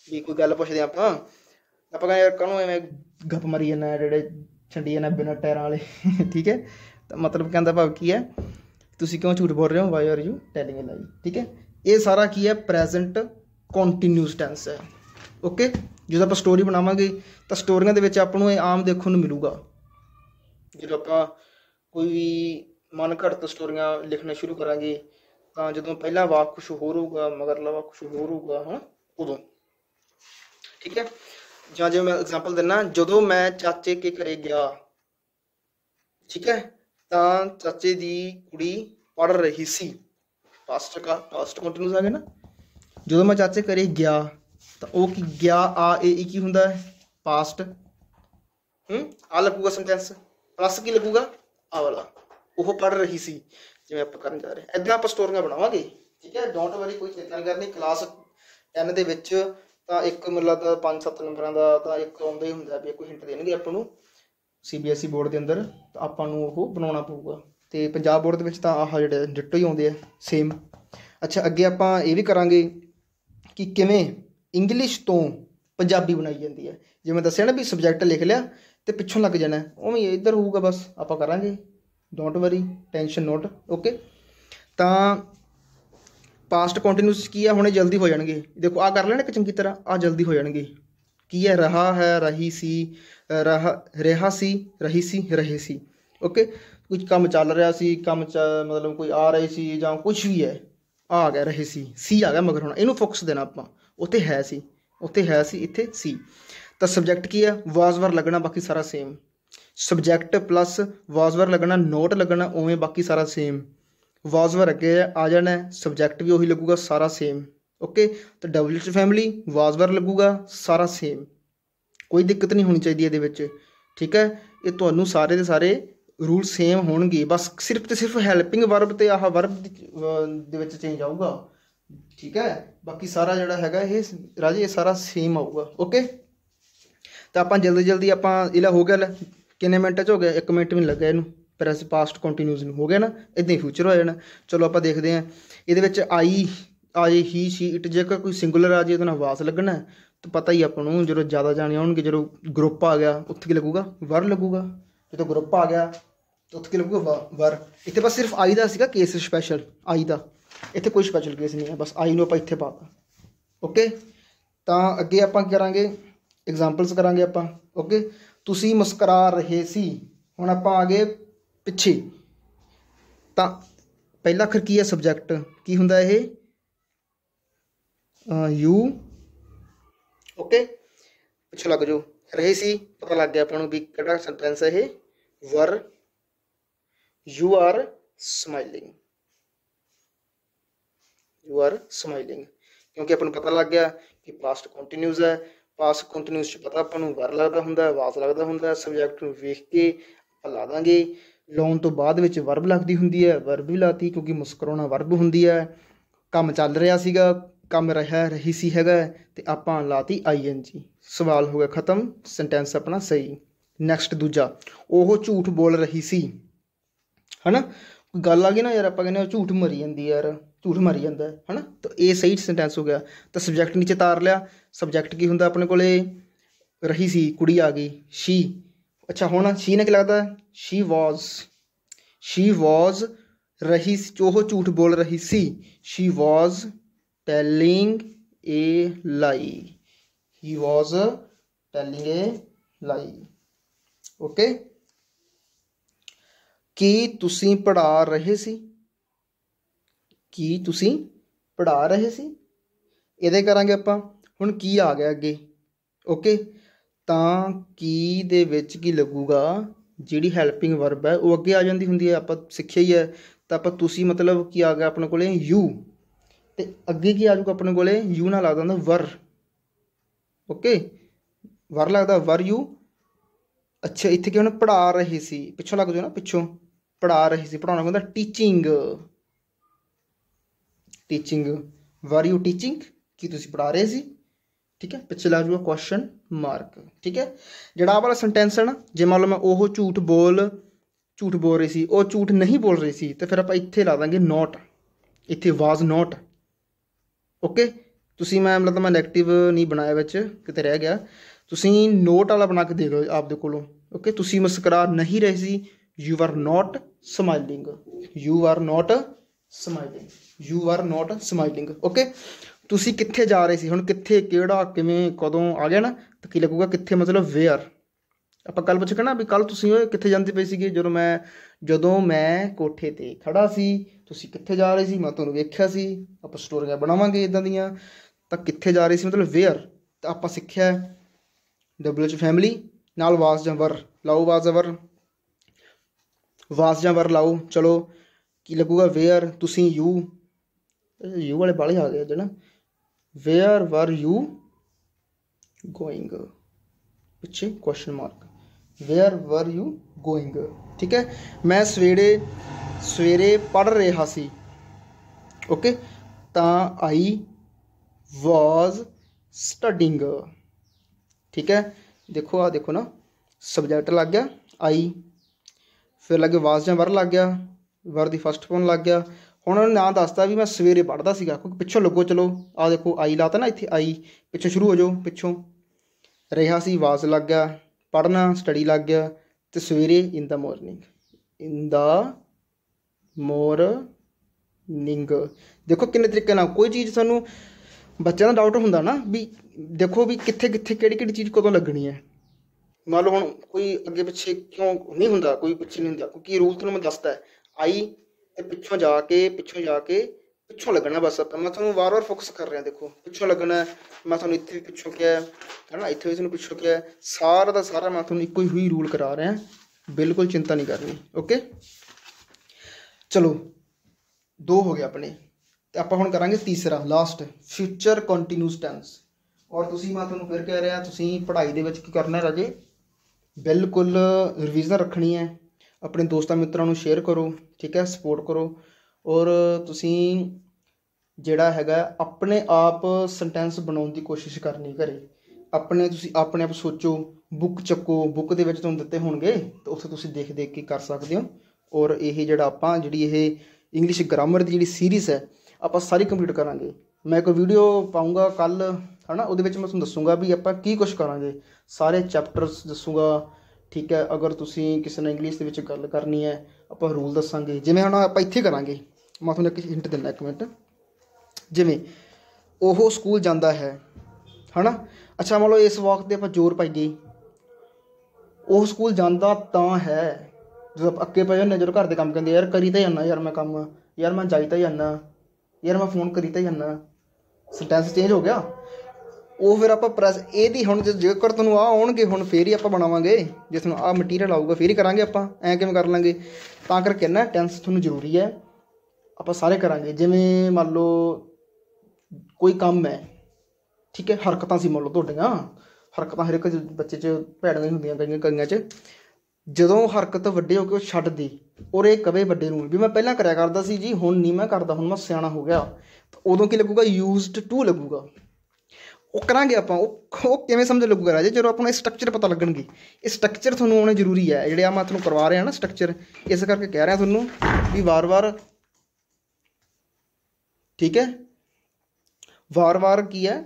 ਵੀ ਕੋਈ ਗੱਲ ਪੁੱਛਦੇ ਆਪਾਂ ਆਪਾਂ ਕਹਿੰਦੇ ਯਾਰ ਕਾਹਨੂੰ ਐਵੇਂ ਗੱਪ ਮਾਰੀ ਜਾਂਦਾ ਜਿਹੜੇ ਛੰਡੀ ਜਾਂਦਾ ਬਿਨਾਂ ਟਾਇਰਾਂ ਵਾਲੇ ਠੀਕ ਹੈ ਤਾਂ ਮਤਲਬ ਕਹਿੰਦਾ ਭਾਵ ਕੀ ਹੈ ਤੁਸੀਂ ਕਿਉਂ ਝੂਠ ਬੋਲ ਰਹੇ ਹੋ why are you telling a lie ਠੀਕ ਹੈ ਇਹ ਸਾਰਾ ਕੀ ਹੈ ਪ੍ਰੈਜ਼ੈਂਟ ਕੰਟੀਨਿਊਸ ਟੈਂਸ ਹੈ ਓਕੇ ਜਦੋਂ ਆਪਾਂ ਸਟੋਰੀ ਬਣਾਵਾਂਗੇ ਤਾਂ ਸਟੋਰੀਆਂ ਦੇ ਵਿੱਚ ਆਪਾਂ ਨੂੰ ਇਹ ਆਮ ਦੇਖਣ ਨੂੰ ਮਿਲੂਗਾ ਜਦੋਂ ਆਪਾਂ ਕੋਈ ਵੀ ਮਨ ਘੜਤ ਸਟੋਰੀਆਂ ਲਿਖਣਾ ਸ਼ੁਰੂ ਕਰਾਂਗੇ ਤਾਂ ਜਦੋਂ ਪਹਿਲਾ ਵਾਕ ਕੁਝ ਹੋਰ ਹੋਊਗਾ ਮਗਰਲਾ ਵਾਕ ਕੁਝ ਹੋਰ ਹੋਊਗਾ ਹਾਂ ਉਦੋਂ ਠੀਕ ਹੈ ਜਾਂ ਜੇ ਮੈਂ ਐਗਜ਼ਾਮਪਲ ਦਿੰਨਾ ਜਦੋਂ ਮੈਂ ਚਾਚੇ ਕੇ ਘਰੇ ਗਿਆ ਠੀਕ ਹੈ ਤਾਂ ਚਾਚੇ ਦੀ ਕੁੜੀ ਪੜ ਰਹੀ ਸੀ ਪਾਸਟ ਕਾ ਪਾਸਟ ਕੰਟੀਨਿਊਸ ਆ ਗਿਆ ਨਾ ਜਦੋਂ ਮੈਂ ਚਾਚੇ ਕਰੇ ਗਿਆ ਤਾਂ ਉਹ ਕੀ ਗਿਆ ਆ ਏ ਕੀ ਹੁੰਦਾ ਹੈ ਪਾਸਟ ਹੂੰ ਆ ਲੱਗੂਗਾ ਸੈਂਟੈਂਸ ਪਲੱਸ ਕੀ ਲੱਗੂਗਾ ਆ ਵਾਲਾ ਉਹ ਪੜ ਰਹੀ ਸੀ ਜਿਵੇਂ ਆਪਾਂ ਕਰਨ ਜਾ ਰਹੇ ਐਦਾਂ ਆਪਾਂ ਸਟੋਰੀਆਂ ਬਣਾਵਾਂਗੇ ਠੀਕ ਹੈ ਡੋਂਟ ਵਰੀ ਕੋਈ ਚਿੰਤਾ ਨਹੀਂ ਕਰਨੀ ਕਲਾਸ 10 ਦੇ ਵਿੱਚ ਤਾਂ ਇੱਕ ਮਿਲਦਾ 5-7 ਨੰਬਰਾਂ ਦਾ ਤਾਂ ਇੱਕ ਆਉਂਦਾ ਹੀ ਹੁੰਦਾ ਵੀ ਕੋਈ ਹਿੰਟ ਦੇਣਗੇ ਆਪਾਂ ਨੂੰ ਸੀਬੀਐਸਈ ਬੋਰਡ e ਦੇ ਅੰਦਰ ਤਾਂ ਆਪਾਂ ਨੂੰ ਉਹ ਬਣਾਉਣਾ ਪਊਗਾ ਤੇ ਪੰਜਾਬ ਬੋਰਡ ਦੇ ਵਿੱਚ ਤਾਂ ਆਹ ਜਿਹੜੇ ਡਿਟੋ ਹੀ ਆਉਂਦੇ ਆ ਸੇਮ ਅੱਛਾ ਅੱਗੇ ਆਪਾਂ ਇਹ ਵੀ ਕਰਾਂਗੇ ਕਿ ਕਿਵੇਂ ਇੰਗਲਿਸ਼ ਤੋਂ ਪੰਜਾਬੀ ਬਣਾਈ ਜਾਂਦੀ ਹੈ ਜਿਵੇਂ ਦੱਸਿਆ ਨਾ ਵੀ ਸਬਜੈਕਟ ਲਿਖ ਲਿਆ ਤੇ ਪਿੱਛੋਂ ਲੱਗ ਜਾਣਾ ਉਵੇਂ ਇੱਧਰ ਹੋਊਗਾ ਬਸ ਆਪਾਂ ਕਰਾਂਗੇ don't worry tension note okay ਤਾਂ ਪਾਸਟ ਕੰਟੀਨਿਊਸ ਕੀ ਆ ਹੁਣੇ ਜਲਦੀ ਹੋ ਜਾਣਗੇ ਦੇਖੋ ਆ ਕਰ ਲੈਣਾ ਕਿ ਚੰਗੀ ਤਰ੍ਹਾਂ ਆ ਜਲਦੀ ਹੋ ਜਾਣਗੇ ਕੀ ਹੈ ਰਹਾ ਹੈ ਰਹੀ ਸੀ ਰਹਾ ਰਿਹਾ ਸੀ ਰਹੀ ਸੀ ਰਹੇ ਸੀ ਓਕੇ ਕੁਝ ਕੰਮ ਚੱਲ ਰਿਹਾ ਸੀ ਕੰਮ ਮਤਲਬ ਕੋਈ ਆ ਰਹੀ ਸੀ ਜਾਂ ਕੁਝ ਵੀ ਹੈ ਆ ਗਿਆ ਰਹੇ ਸੀ ਸੀ ਆ ਗਿਆ ਮਗਰ ਹੁਣ ਇਹਨੂੰ ਫੋਕਸ ਦੇਣਾ ਆਪਾਂ ਉੱਥੇ ਹੈ ਸੀ ਉੱਥੇ ਹੈ ਸੀ ਇੱਥੇ ਸੀ ਤਾਂ ਸਬਜੈਕਟ ਕੀ ਹੈ ਵਾਜ਼ਵਰ ਲੱਗਣਾ ਬਾਕੀ ਸਾਰਾ ਸੇਮ ਸਬਜੈਕਟ ਪਲੱਸ ਵਾਜ਼ਵਰ ਲੱਗਣਾ ਨੋਟ ਲੱਗਣਾ ਉਵੇਂ ਬਾਕੀ ਸਾਰਾ ਸੇਮ ਵਾਜ਼ਵਰ ਅੱਗੇ ਆ ਜਾਣਾ ਸਬਜੈਕਟ ਵੀ ਉਹੀ ਲੱਗੂਗਾ ਸਾਰਾ ਸੇਮ ਓਕੇ ਤੇ ਡਬਲਯੂਐਚ ਫੈਮਿਲੀ ਵਾਸਵਰ ਲੱਗੂਗਾ ਸਾਰਾ ਸੇਮ ਕੋਈ ਦਿੱਕਤ ਨਹੀਂ ਹੋਣੀ ਚਾਹੀਦੀ ਇਹਦੇ ਵਿੱਚ ਠੀਕ ਹੈ ਇਹ ਤੁਹਾਨੂੰ ਸਾਰੇ ਦੇ ਸਾਰੇ ਰੂਲ ਸੇਮ ਹੋਣਗੇ ਬਸ ਸਿਰਫ ਤੇ ਸਿਰਫ ਹੈਲਪਿੰਗ ਵਰਬ ਤੇ ਆਹ ਵਰਬ ਦੇ ਵਿੱਚ ਚੇਂਜ ਆਊਗਾ ਠੀਕ ਹੈ ਬਾਕੀ ਸਾਰਾ ਜਿਹੜਾ ਹੈਗਾ ਇਹ ਰਾਜੇ ਇਹ ਸਾਰਾ ਸੇਮ ਆਊਗਾ ਓਕੇ ਤਾਂ ਆਪਾਂ ਜਲਦੀ ਜਲਦੀ ਆਪਾਂ ਇਹਲਾ ਹੋ ਗਿਆ ਕਿੰਨੇ ਮਿੰਟਾਂ ਚ ਹੋ ਗਿਆ 1 ਮਿੰਟ ਵੀ ਲੱਗਾ ਇਹਨੂੰ ਪ੍ਰੈਸ ਪਾਸਟ ਕੰਟੀਨਿਊਸ ਨੂੰ ਹੋ ਗਿਆ ਨਾ ਇਦਾਂ ਹੀ ਫਿਊਚਰ ਹੋ ਜਾਣਾ ਚਲੋ ਆਪਾਂ ਦੇਖਦੇ ਹਾਂ ਇਹਦੇ ਵਿੱਚ ਆਈ ਆ ਜੇ ਹੀ ਸ਼ੀ ਇਟ ਜੇਕਰ ਕੋਈ ਸਿੰਗੂਲਰ ਆ ਜੇ ਉਹਦਾ ਨਾਲ ਵਾਸ ਲੱਗਣਾ ਤਾਂ ਪਤਾ ਹੀ ਆਪਾਂ ਨੂੰ ਜਦੋਂ ਜ਼ਿਆਦਾ ਜਾਣੇ ਆਉਣਗੇ ਜਦੋਂ ਗਰੁੱਪ ਆ ਗਿਆ ਉੱਥੇ ਕੀ ਲੱਗੂਗਾ ਵਰ ਲੱਗੂਗਾ ਜਦੋਂ ਗਰੁੱਪ ਆ ਗਿਆ ਤਾਂ ਉੱਥੇ ਕੀ ਲੱਗੂਗਾ ਵਰ ਇੱਥੇ ਬਸ ਸਿਰਫ ਆਈ ਦਾ ਸੀਗਾ ਕੇਸ ਸਪੈਸ਼ਲ ਆਈ ਦਾ ਇੱਥੇ ਕੋਈ ਸਪੈਸ਼ਲ ਕੇਸ ਨਹੀਂ ਹੈ ਬਸ ਆਈ ਨੂੰ ਆਪਾਂ ਇੱਥੇ ਪਾਤਾ ਓਕੇ ਤਾਂ ਅੱਗੇ ਆਪਾਂ ਕਰਾਂਗੇ ਐਗਜ਼ਾਮਪਲਸ ਕਰਾਂਗੇ ਆਪਾਂ ਓਕੇ ਤੁਸੀਂ ਮੁਸਕਰਾ ਰਹੇ ਸੀ ਹੁਣ ਆਪਾਂ ਆ ਗਏ ਪਿੱਛੇ ਤਾਂ ਪਹਿਲਾ ਅੱਖਰ ਕੀ ਹੈ ਸਬਜੈਕਟ ਕੀ ਹੁੰਦਾ ਇਹ ਯੂ ਓਕੇ ਪੁੱਛ ਲੱਗ ਜੋ ਰਹੇ ਸੀ ਪਤਾ ਲੱਗ ਗਿਆ ਆਪਾਂ ਨੂੰ ਵੀ ਕਿਹੜਾ ਸੈਂਟੈਂਸ ਹੈ ਇਹ were you are smiling you are smiling ਕਿਉਂਕਿ ਆਪਾਂ ਨੂੰ ਪਤਾ ਲੱਗ ਗਿਆ ਕਿ ਪਾਸਟ ਕੰਟੀਨਿਊਸ ਹੈ ਪਾਸਟ ਕੰਟੀਨਿਊਸ ਚ ਪਤਾ ਆਪਾਂ ਨੂੰ ਵਰ ਲੱਗਦਾ ਹੁੰਦਾ ਹੈ ਵਾਸ ਲੱਗਦਾ ਹੁੰਦਾ ਹੈ ਸਬਜੈਕਟ ਨੂੰ ਵੇਖ ਕੇ ਆਪਾਂ ਲਾ ਦਾਂਗੇ ਲਾਉਣ ਤੋਂ ਬਾਅਦ ਵਿੱਚ ਵਰਬ ਲੱਗਦੀ ਹੁੰਦੀ ਹੈ ਵਰਬ ਵੀ ਲਾਤੀ ਕਿਉਂਕਿ ਮੁਸਕਰਾਉਣਾ ਵਰਬ ਹੁੰਦੀ ਹੈ ਕੰਮ ਚੱਲ ਰਿਹਾ ਸੀਗਾ ਕੰਮ ਰਹਿ ਰਹੀ ਸੀ ਹੈਗਾ ਤੇ ਆਪਾਂ ਲਾਤੀ ਆਈਐਨਜੀ ਸਵਾਲ ਹੋ ਗਿਆ ਖਤਮ ਸੈਂਟੈਂਸ ਆਪਣਾ ਸਹੀ ਨੈਕਸਟ ਦੂਜਾ ਉਹ ਝੂਠ ਬੋਲ ਰਹੀ ਸੀ ਹਨਾ ਗੱਲ ਆ ਗਈ ਨਾ ਯਾਰ ਆਪਾਂ ਕਹਿੰਦੇ ਉਹ ਝੂਠ ਮਰੀ ਜਾਂਦੀ ਯਾਰ ਝੂਠ ਮਰੀ ਜਾਂਦਾ ਹਨਾ ਤਾਂ ਇਹ ਸਹੀ ਸੈਂਟੈਂਸ ਹੋ ਗਿਆ ਤਾਂ ਸਬਜੈਕਟ ਨੀਚੇ ਤਾਰ ਲਿਆ ਸਬਜੈਕਟ ਕੀ ਹੁੰਦਾ ਆਪਣੇ ਕੋਲੇ ਰਹੀ ਸੀ ਕੁੜੀ ਆ ਗਈ ਸ਼ੀ ਅੱਛਾ ਹੁਣ ਸ਼ੀ ਨੇ ਕੀ ਲੱਗਦਾ ਸ਼ੀ ਵਾਜ਼ ਸ਼ੀ ਵਾਜ਼ ਰਹੀ ਸੀ ਉਹ ਝੂਠ ਬੋਲ ਰਹੀ ਸੀ ਸ਼ੀ ਵਾਜ਼ telling a lie he was telling a lie okay ਕੀ ਤੁਸੀਂ ਪੜਾ ਰਹੇ ਸੀ ਕੀ ਤੁਸੀਂ ਪੜਾ ਰਹੇ ਸੀ ਇਹਦੇ ਕਰਾਂਗੇ ਆਪਾਂ ਹੁਣ ਕੀ ਆ ਗਿਆ ਅੱਗੇ ਓਕੇ ਤਾਂ ਕੀ ਦੇ ਵਿੱਚ ਕੀ ਲੱਗੂਗਾ ਜਿਹੜੀ ਹੈਲਪਿੰਗ ਵਰਬ ਹੈ ਉਹ ਅੱਗੇ ਆ ਜਾਂਦੀ ਹੁੰਦੀ ਹੈ ਆਪਾਂ ਸਿੱਖਿਆ ਹੀ ਹੈ ਤਾਂ ਆਪਾਂ ਤੁਸੀਂ ਮਤਲਬ ਕੀ ਆ ਗਿਆ ਆਪਣੇ ਕੋਲੇ ਯੂ ਤੇ ਅੱਗੇ ਕੀ ਆਜੂਗਾ ਆਪਣੇ ਕੋਲੇ ਯੂ ਨਾਲ ਲੱਗਦਾ ਹੁੰਦਾ ਵਰ ਓਕੇ ਵਰ ਲੱਗਦਾ ਵਰ ਯੂ ਅੱਛਾ ਇੱਥੇ ਕੀ ਉਹਨੇ ਪੜਾ ਰਹੀ ਸੀ ਪਿੱਛੋਂ ਲੱਗ ਜਾਓ ਨਾ ਪਿੱਛੋਂ ਪੜਾ ਰਹੀ ਸੀ ਪੜਾਉਣਾ ਹੁੰਦਾ teaching teaching were you teaching ਕੀ ਤੁਸੀਂ ਪੜਾ ਰਹੇ ਸੀ ਠੀਕ ਹੈ ਪਿੱਛੇ ਲਾ ਜੂਗਾ ਕੁਐਸਚਨ ਮਾਰਕ ਠੀਕ ਹੈ ਜਿਹੜਾ ਆ ਵਾਲਾ ਸੈਂਟੈਂਸ ਹੈ ਨਾ ਜੇ ਮੰਨ ਲਓ ਮੈਂ ਉਹ ਝੂਠ ਬੋਲ ਝੂਠ ਬੋਲ ਰਹੀ ਸੀ ਉਹ ਝੂਠ ਨਹੀਂ ਬੋਲ ਰਹੀ ਸੀ ਤੇ ਫਿਰ ਆਪਾਂ ਇੱਥੇ ਲਾ ਦਾਂਗੇ ਨੋਟ ਇੱਥੇ ਵਾਜ਼ ਨੋਟ ਓਕੇ ਤੁਸੀਂ ਮੈਂ ਮਤਲਬ ਮੈਂ 네ਗੇਟਿਵ ਨਹੀਂ ਬਣਾਇਆ ਵਿੱਚ ਕਿਤੇ ਰਹਿ ਗਿਆ ਤੁਸੀਂ ਨੋਟ ਵਾਲਾ ਬਣਾ ਕੇ ਦੇ ਲਓ ਆਪਦੇ ਕੋਲੋਂ ਓਕੇ ਤੁਸੀਂ ਮੁਸਕਰਾ ਨਹੀਂ ਰਹੇ ਸੀ you are not smiling you are not smiling you are not smiling okay ਤੁਸੀਂ ਕਿੱਥੇ ਜਾ ਰਹੇ ਸੀ ਹੁਣ ਕਿੱਥੇ ਕਿਹੜਾ ਕਿਵੇਂ ਕਦੋਂ ਆ ਗਿਆ ਨਾ ਤਾਂ ਕੀ ਲੱਗੂਗਾ ਕਿੱਥੇ ਮਤਲਬ ਵੇਅਰ ਆਪਾਂ ਕੱਲ ਪੁੱਛਣਾ ਵੀ ਕੱਲ ਤੁਸੀਂ ਕਿੱਥੇ ਜਾਂਦੇ ਪਏ ਸੀਗੇ ਜਦੋਂ ਮੈਂ ਜਦੋਂ ਮੈਂ ਕੋਠੇ ਤੇ ਖੜਾ ਸੀ ਤੁਸੀਂ ਕਿੱਥੇ ਜਾ ਰਹੇ ਸੀ ਮੈਂ ਤੁਹਾਨੂੰ ਵੇਖਿਆ ਸੀ ਆਪਾਂ ਸਟੋਰੀਆਂ ਬਣਾਵਾਂਗੇ ਇਦਾਂ ਦੀਆਂ ਤਾਂ ਕਿੱਥੇ ਜਾ ਰਹੇ ਸੀ ਮਤਲਬ ਵੇਅਰ ਤਾਂ ਆਪਾਂ ਸਿੱਖਿਆ ਡਬਲ ਚ ਫੈਮਿਲੀ ਨਾਲ ਵਾਸ ਜਾਂ ਵਰ ਲਾਓ ਵਾਸ ਵਰ ਵਾਸ ਜਾਂ ਵਰ ਲਾਓ ਚਲੋ ਕੀ ਲੱਗੂਗਾ ਵੇਅਰ ਤੁਸੀਂ ਯੂ ਯੂ ਵਾਲੇ ਬਾਲੇ ਆ ਗਏ ਨਾ ਵੇਅਰ ਵਰ ਯੂ ਗੋਇੰਗ ਪਿੱਛੇ question mark where were you going ਠੀਕ ਹੈ ਮੈਂ ਸਵੇਰੇ ਸਵੇਰੇ ਪੜ ਰਿਹਾ ਸੀ ਓਕੇ ਤਾਂ ਆਈ ਵਾਸ ਸਟੱਡਿੰਗ ਠੀਕ ਹੈ ਦੇਖੋ ਆ ਦੇਖੋ ਨਾ ਸਬਜੈਕਟ ਲੱਗ ਗਿਆ ਆਈ ਫਿਰ ਲੱਗੇ ਵਾਸ ਜਾਂ ਵਰ ਲੱਗ ਗਿਆ ਵਰ ਦੀ ਫਸਟ ਫੋਨ ਲੱਗ ਗਿਆ ਹੁਣ ਉਹਨਾਂ ਨੇ ਨਾਂ ਦੱਸਤਾ ਵੀ ਮੈਂ ਸਵੇਰੇ ਪੜਦਾ ਸੀਗਾ ਕਿਉਂਕਿ ਪਿੱਛੋਂ ਲੱਗੋ ਚਲੋ ਆ ਦੇਖੋ ਆਈ ਲਾਤਾ ਨਾ ਇੱਥੇ ਆਈ ਪਿੱਛੋਂ ਸ਼ੁਰੂ ਹੋ ਜਾਓ ਪਿੱਛੋਂ ਰਿਹਾ ਸੀ ਵਾਸ ਲੱਗ ਗਿਆ ਪੜਨਾ ਸਟੱਡੀ ਲੱਗ ਗਿਆ ਤੇ ਸਵੇਰੇ ਇਨ ਦਾ ਮਾਰਨਿੰਗ ਇਨ ਦਾ ਮੋਰਨਿੰਗ ਦੇਖੋ ਕਿੰਨੇ ਤਰੀਕੇ ਨਾਲ ਕੋਈ ਚੀਜ਼ ਸਾਨੂੰ ਬੱਚਿਆਂ ਦਾ ਡਾਊਟ ਹੁੰਦਾ ਨਾ ਵੀ ਦੇਖੋ ਵੀ ਕਿੱਥੇ ਕਿੱਥੇ ਕਿਹੜੀ ਕਿਹੜੀ ਚੀਜ਼ ਕਦੋਂ ਲੱਗਣੀ ਹੈ ਮੰਨ ਲਓ ਹੁਣ ਕੋਈ ਅੱਗੇ ਪਿੱਛੇ ਕਿਉਂ ਨਹੀਂ ਹੁੰਦਾ ਕੋਈ ਪਿੱਛੇ ਨਹੀਂ ਹੁੰਦਾ ਕਿਉਂਕਿ ਰੂਲ ਤੁਹਾਨੂੰ ਮੈਂ ਦੱਸਦਾ ਆਈ ਤੇ ਪਿੱਛੋਂ ਜਾ ਕੇ ਪਿੱਛੋਂ ਜਾ ਕੇ ਪਿੱਛੋਂ ਲੱਗਣਾ ਬਸ ਆਪਾਂ ਮੈਂ ਤੁਹਾਨੂੰ ਵਾਰ-ਵਾਰ ਫੋਕਸ ਕਰ ਰਿਹਾ ਦੇਖੋ ਪਿੱਛੋਂ ਲੱਗਣਾ ਮੈਂ ਤੁਹਾਨੂੰ ਇੱਥੇ ਵੀ ਪਿੱਛੋਂ ਕਿਹਾ ਹੈ ਨਾ ਇੱਥੇ ਵੀ ਤੁਹਾਨੂੰ ਪਿੱਛੋਂ ਕਿਹਾ ਸਾਰਾ ਦਾ ਸਾਰਾ ਮੈਂ ਤੁਹਾਨੂੰ ਇੱਕੋ ਹੀ ਰੂਲ ਕਰਾ ਰਿਹਾ ਬਿਲਕੁਲ ਚਿੰਤਾ ਨਹੀਂ ਕਰਨੀ ਓਕੇ ਚਲੋ ਦੋ ਹੋ ਗਏ ਆਪਣੇ ਤੇ ਆਪਾਂ ਹੁਣ ਕਰਾਂਗੇ ਤੀਸਰਾ ਲਾਸਟ ਫਿਊਚਰ ਕੰਟੀਨਿਊਸ ਟੈਂਸ ਔਰ ਤੁਸੀਂ ਮੈਂ ਤੁਹਾਨੂੰ ਫਿਰ ਕਹਿ ਰਿਹਾ ਤੁਸੀਂ ਪੜ੍ਹਾਈ ਦੇ ਵਿੱਚ ਕੀ ਕਰਨਾ ਹੈ ਰਾਜੇ ਬਿਲਕੁਲ ਰਿਵੀਜ਼ਨ ਰੱਖਣੀ ਹੈ ਆਪਣੇ ਦੋਸਤਾਂ ਮਿੱਤਰਾਂ ਨੂੰ ਸ਼ੇਅਰ ਕਰੋ ਠੀਕ ਹੈ ਸਪੋਰਟ ਕਰੋ ਔਰ ਤੁਸੀਂ ਜਿਹੜਾ ਹੈਗਾ ਆਪਣੇ ਆਪ ਸੈਂਟੈਂਸ ਬਣਾਉਣ ਦੀ ਕੋਸ਼ਿਸ਼ ਕਰਨੀ ਘਰੇ ਆਪਣੇ ਤੁਸੀਂ ਆਪਣੇ ਆਪ ਸੋਚੋ ਬੁੱਕ ਚੱਕੋ ਬੁੱਕ ਦੇ ਵਿੱਚ ਤੁਹਾਨੂੰ ਦਿੱਤੇ ਹੋਣਗੇ ਤਾਂ ਉੱਥੇ ਤੁਸੀਂ ਦੇਖ ਦੇਖ ਕੇ ਕਰ ਸਕਦੇ ਹੋ ਔਰ ਇਹ ਜਿਹੜਾ ਆਪਾਂ ਜਿਹੜੀ ਇਹ ਇੰਗਲਿਸ਼ ਗ੍ਰਾਮਰ ਦੀ ਜਿਹੜੀ ਸੀਰੀਜ਼ ਹੈ ਆਪਾਂ ਸਾਰੀ ਕੰਪਲੀਟ ਕਰਾਂਗੇ ਮੈਂ ਇੱਕ ਵੀਡੀਓ ਪਾਉਂਗਾ ਕੱਲ ਹਨਾ ਉਹਦੇ ਵਿੱਚ ਮੈਂ ਤੁਹਾਨੂੰ ਦੱਸੂਗਾ ਵੀ ਆਪਾਂ ਕੀ ਕੁਝ ਕਰਾਂਗੇ ਸਾਰੇ ਚੈਪਟਰਸ ਦੱਸੂਗਾ ਠੀਕ ਹੈ ਅਗਰ ਤੁਸੀਂ ਕਿਸੇ ਨਾਲ ਇੰਗਲਿਸ਼ ਦੇ ਵਿੱਚ ਗੱਲ ਕਰਨੀ ਹੈ ਆਪਾਂ ਰੂਲ ਦੱਸਾਂਗੇ ਜਿਵੇਂ ਹਨਾ ਆਪਾਂ ਇੱਥੇ ਕਰਾਂਗੇ ਮੈਂ ਤੁਹਾਨੂੰ ਇੱਕ ਹਿੰਟ ਦਿੰਦਾ ਇੱਕ ਮਿੰਟ ਜਿਵੇਂ ਉਹ ਸਕੂਲ ਜਾਂਦਾ ਹੈ ਹਨਾ ਅੱਛਾ ਮੰਨ ਲਓ ਇਸ ਵਾਕ 'ਤੇ ਆਪਾਂ ਜ਼ੋਰ ਪਾਈਏ ਉਹ ਸਕੂਲ ਜਾਂਦਾ ਤਾਂ ਹੈ ਜਦੋਂ ਆਪ ਅੱਕੇ ਪਏ ਹੁੰਦੇ ਜਦੋਂ ਘਰ ਦੇ ਕੰਮ ਕਹਿੰਦੇ ਯਾਰ ਕਰੀ ਤਾਂ ਜਾਂਦਾ ਯਾਰ ਮੈਂ ਕੰਮ ਯਾਰ ਮੈਂ ਜਾਈ ਤਾਂ ਜਾਂਦਾ ਯਾਰ ਮੈਂ ਫੋਨ ਕਰੀ ਤਾਂ ਜਾਂਦਾ ਸੈਂਟੈਂਸ ਚੇਂਜ ਹੋ ਗਿਆ ਉਹ ਫਿਰ ਆਪਾਂ ਪ੍ਰੈਸ ਇਹ ਦੀ ਹੁਣ ਜੇਕਰ ਤੁਹਾਨੂੰ ਆ ਆਉਣਗੇ ਹੁਣ ਫੇਰ ਹੀ ਆਪਾਂ ਬਣਾਵਾਂਗੇ ਜਿਸ ਨੂੰ ਆ ਮਟੀਰੀਅਲ ਆਊਗਾ ਫੇਰ ਹੀ ਕਰਾਂਗੇ ਆਪਾਂ ਐ ਕਿਵੇਂ ਕਰ ਲਾਂਗੇ ਤਾਂ ਕਰਕੇ ਨਾ ਟੈਂਸ ਤੁਹਾਨੂੰ ਜ਼ਰੂਰੀ ਹੈ ਆਪਾਂ ਸਾਰੇ ਕਰਾਂਗੇ ਜਿਵੇਂ ਮੰਨ ਲਓ ਕੋਈ ਕੰਮ ਹੈ ਠੀਕ ਹੈ ਹਰਕਤਾਂ ਸੀ ਮੰਨ ਲਓ ਤੁਹਾਡੀਆਂ ਹਰਕਤਾਂ ਹਰ ਇੱਕ ਬੱਚੇ 'ਚ ਭੈੜੀਆਂ ਹੁੰਦੀਆਂ ਕਈਆਂ ਕਈਆਂ 'ਚ ਜਦੋਂ ਹਰਕਤ ਵੱਡੇ ਹੋ ਕੇ ਉਹ ਛੱਡਦੀ ਔਰ ਇਹ ਕਵੇ ਵੱਡੇ ਨੂੰ ਵੀ ਮੈਂ ਪਹਿਲਾਂ ਕਰਿਆ ਕਰਦਾ ਸੀ ਜੀ ਹੁਣ ਨਹੀਂ ਮੈਂ ਕਰਦਾ ਹੁਣ ਮੈਂ ਸਿਆਣਾ ਹੋ ਗਿਆ ਉਦੋਂ ਕੀ ਲੱਗੂਗਾ ਯੂਜ਼ਡ ਟੂ ਲੱਗੂਗਾ ਉਹ ਕਰਾਂਗੇ ਆਪਾਂ ਉਹ ਉਹ ਕਿਵੇਂ ਸਮਝ ਲੱਗੂਗਾ ਰਾਜੇ ਜਦੋਂ ਆਪਾਂ ਨੂੰ ਸਟਰਕਚਰ ਪਤਾ ਲੱਗਣਗੇ ਇਹ ਸਟਰਕਚਰ ਤੁਹਾਨੂੰ ਆਉਣੇ ਜ਼ਰੂਰੀ ਹੈ ਜਿਹੜੇ ਆ ਮੈਂ ਤੁਹਾਨੂੰ ਕਰਵਾ ਰਿਹਾ ਨਾ ਸਟਰਕਚਰ ਇਸ ਕਰਕੇ ਕਹਿ ਰਿਹਾ ਤੁਹਾਨੂੰ ਵੀ ਵਾਰ-ਵਾਰ ਠੀਕ ਹੈ ਵਾਰ-ਵਾਰ ਕੀ ਹੈ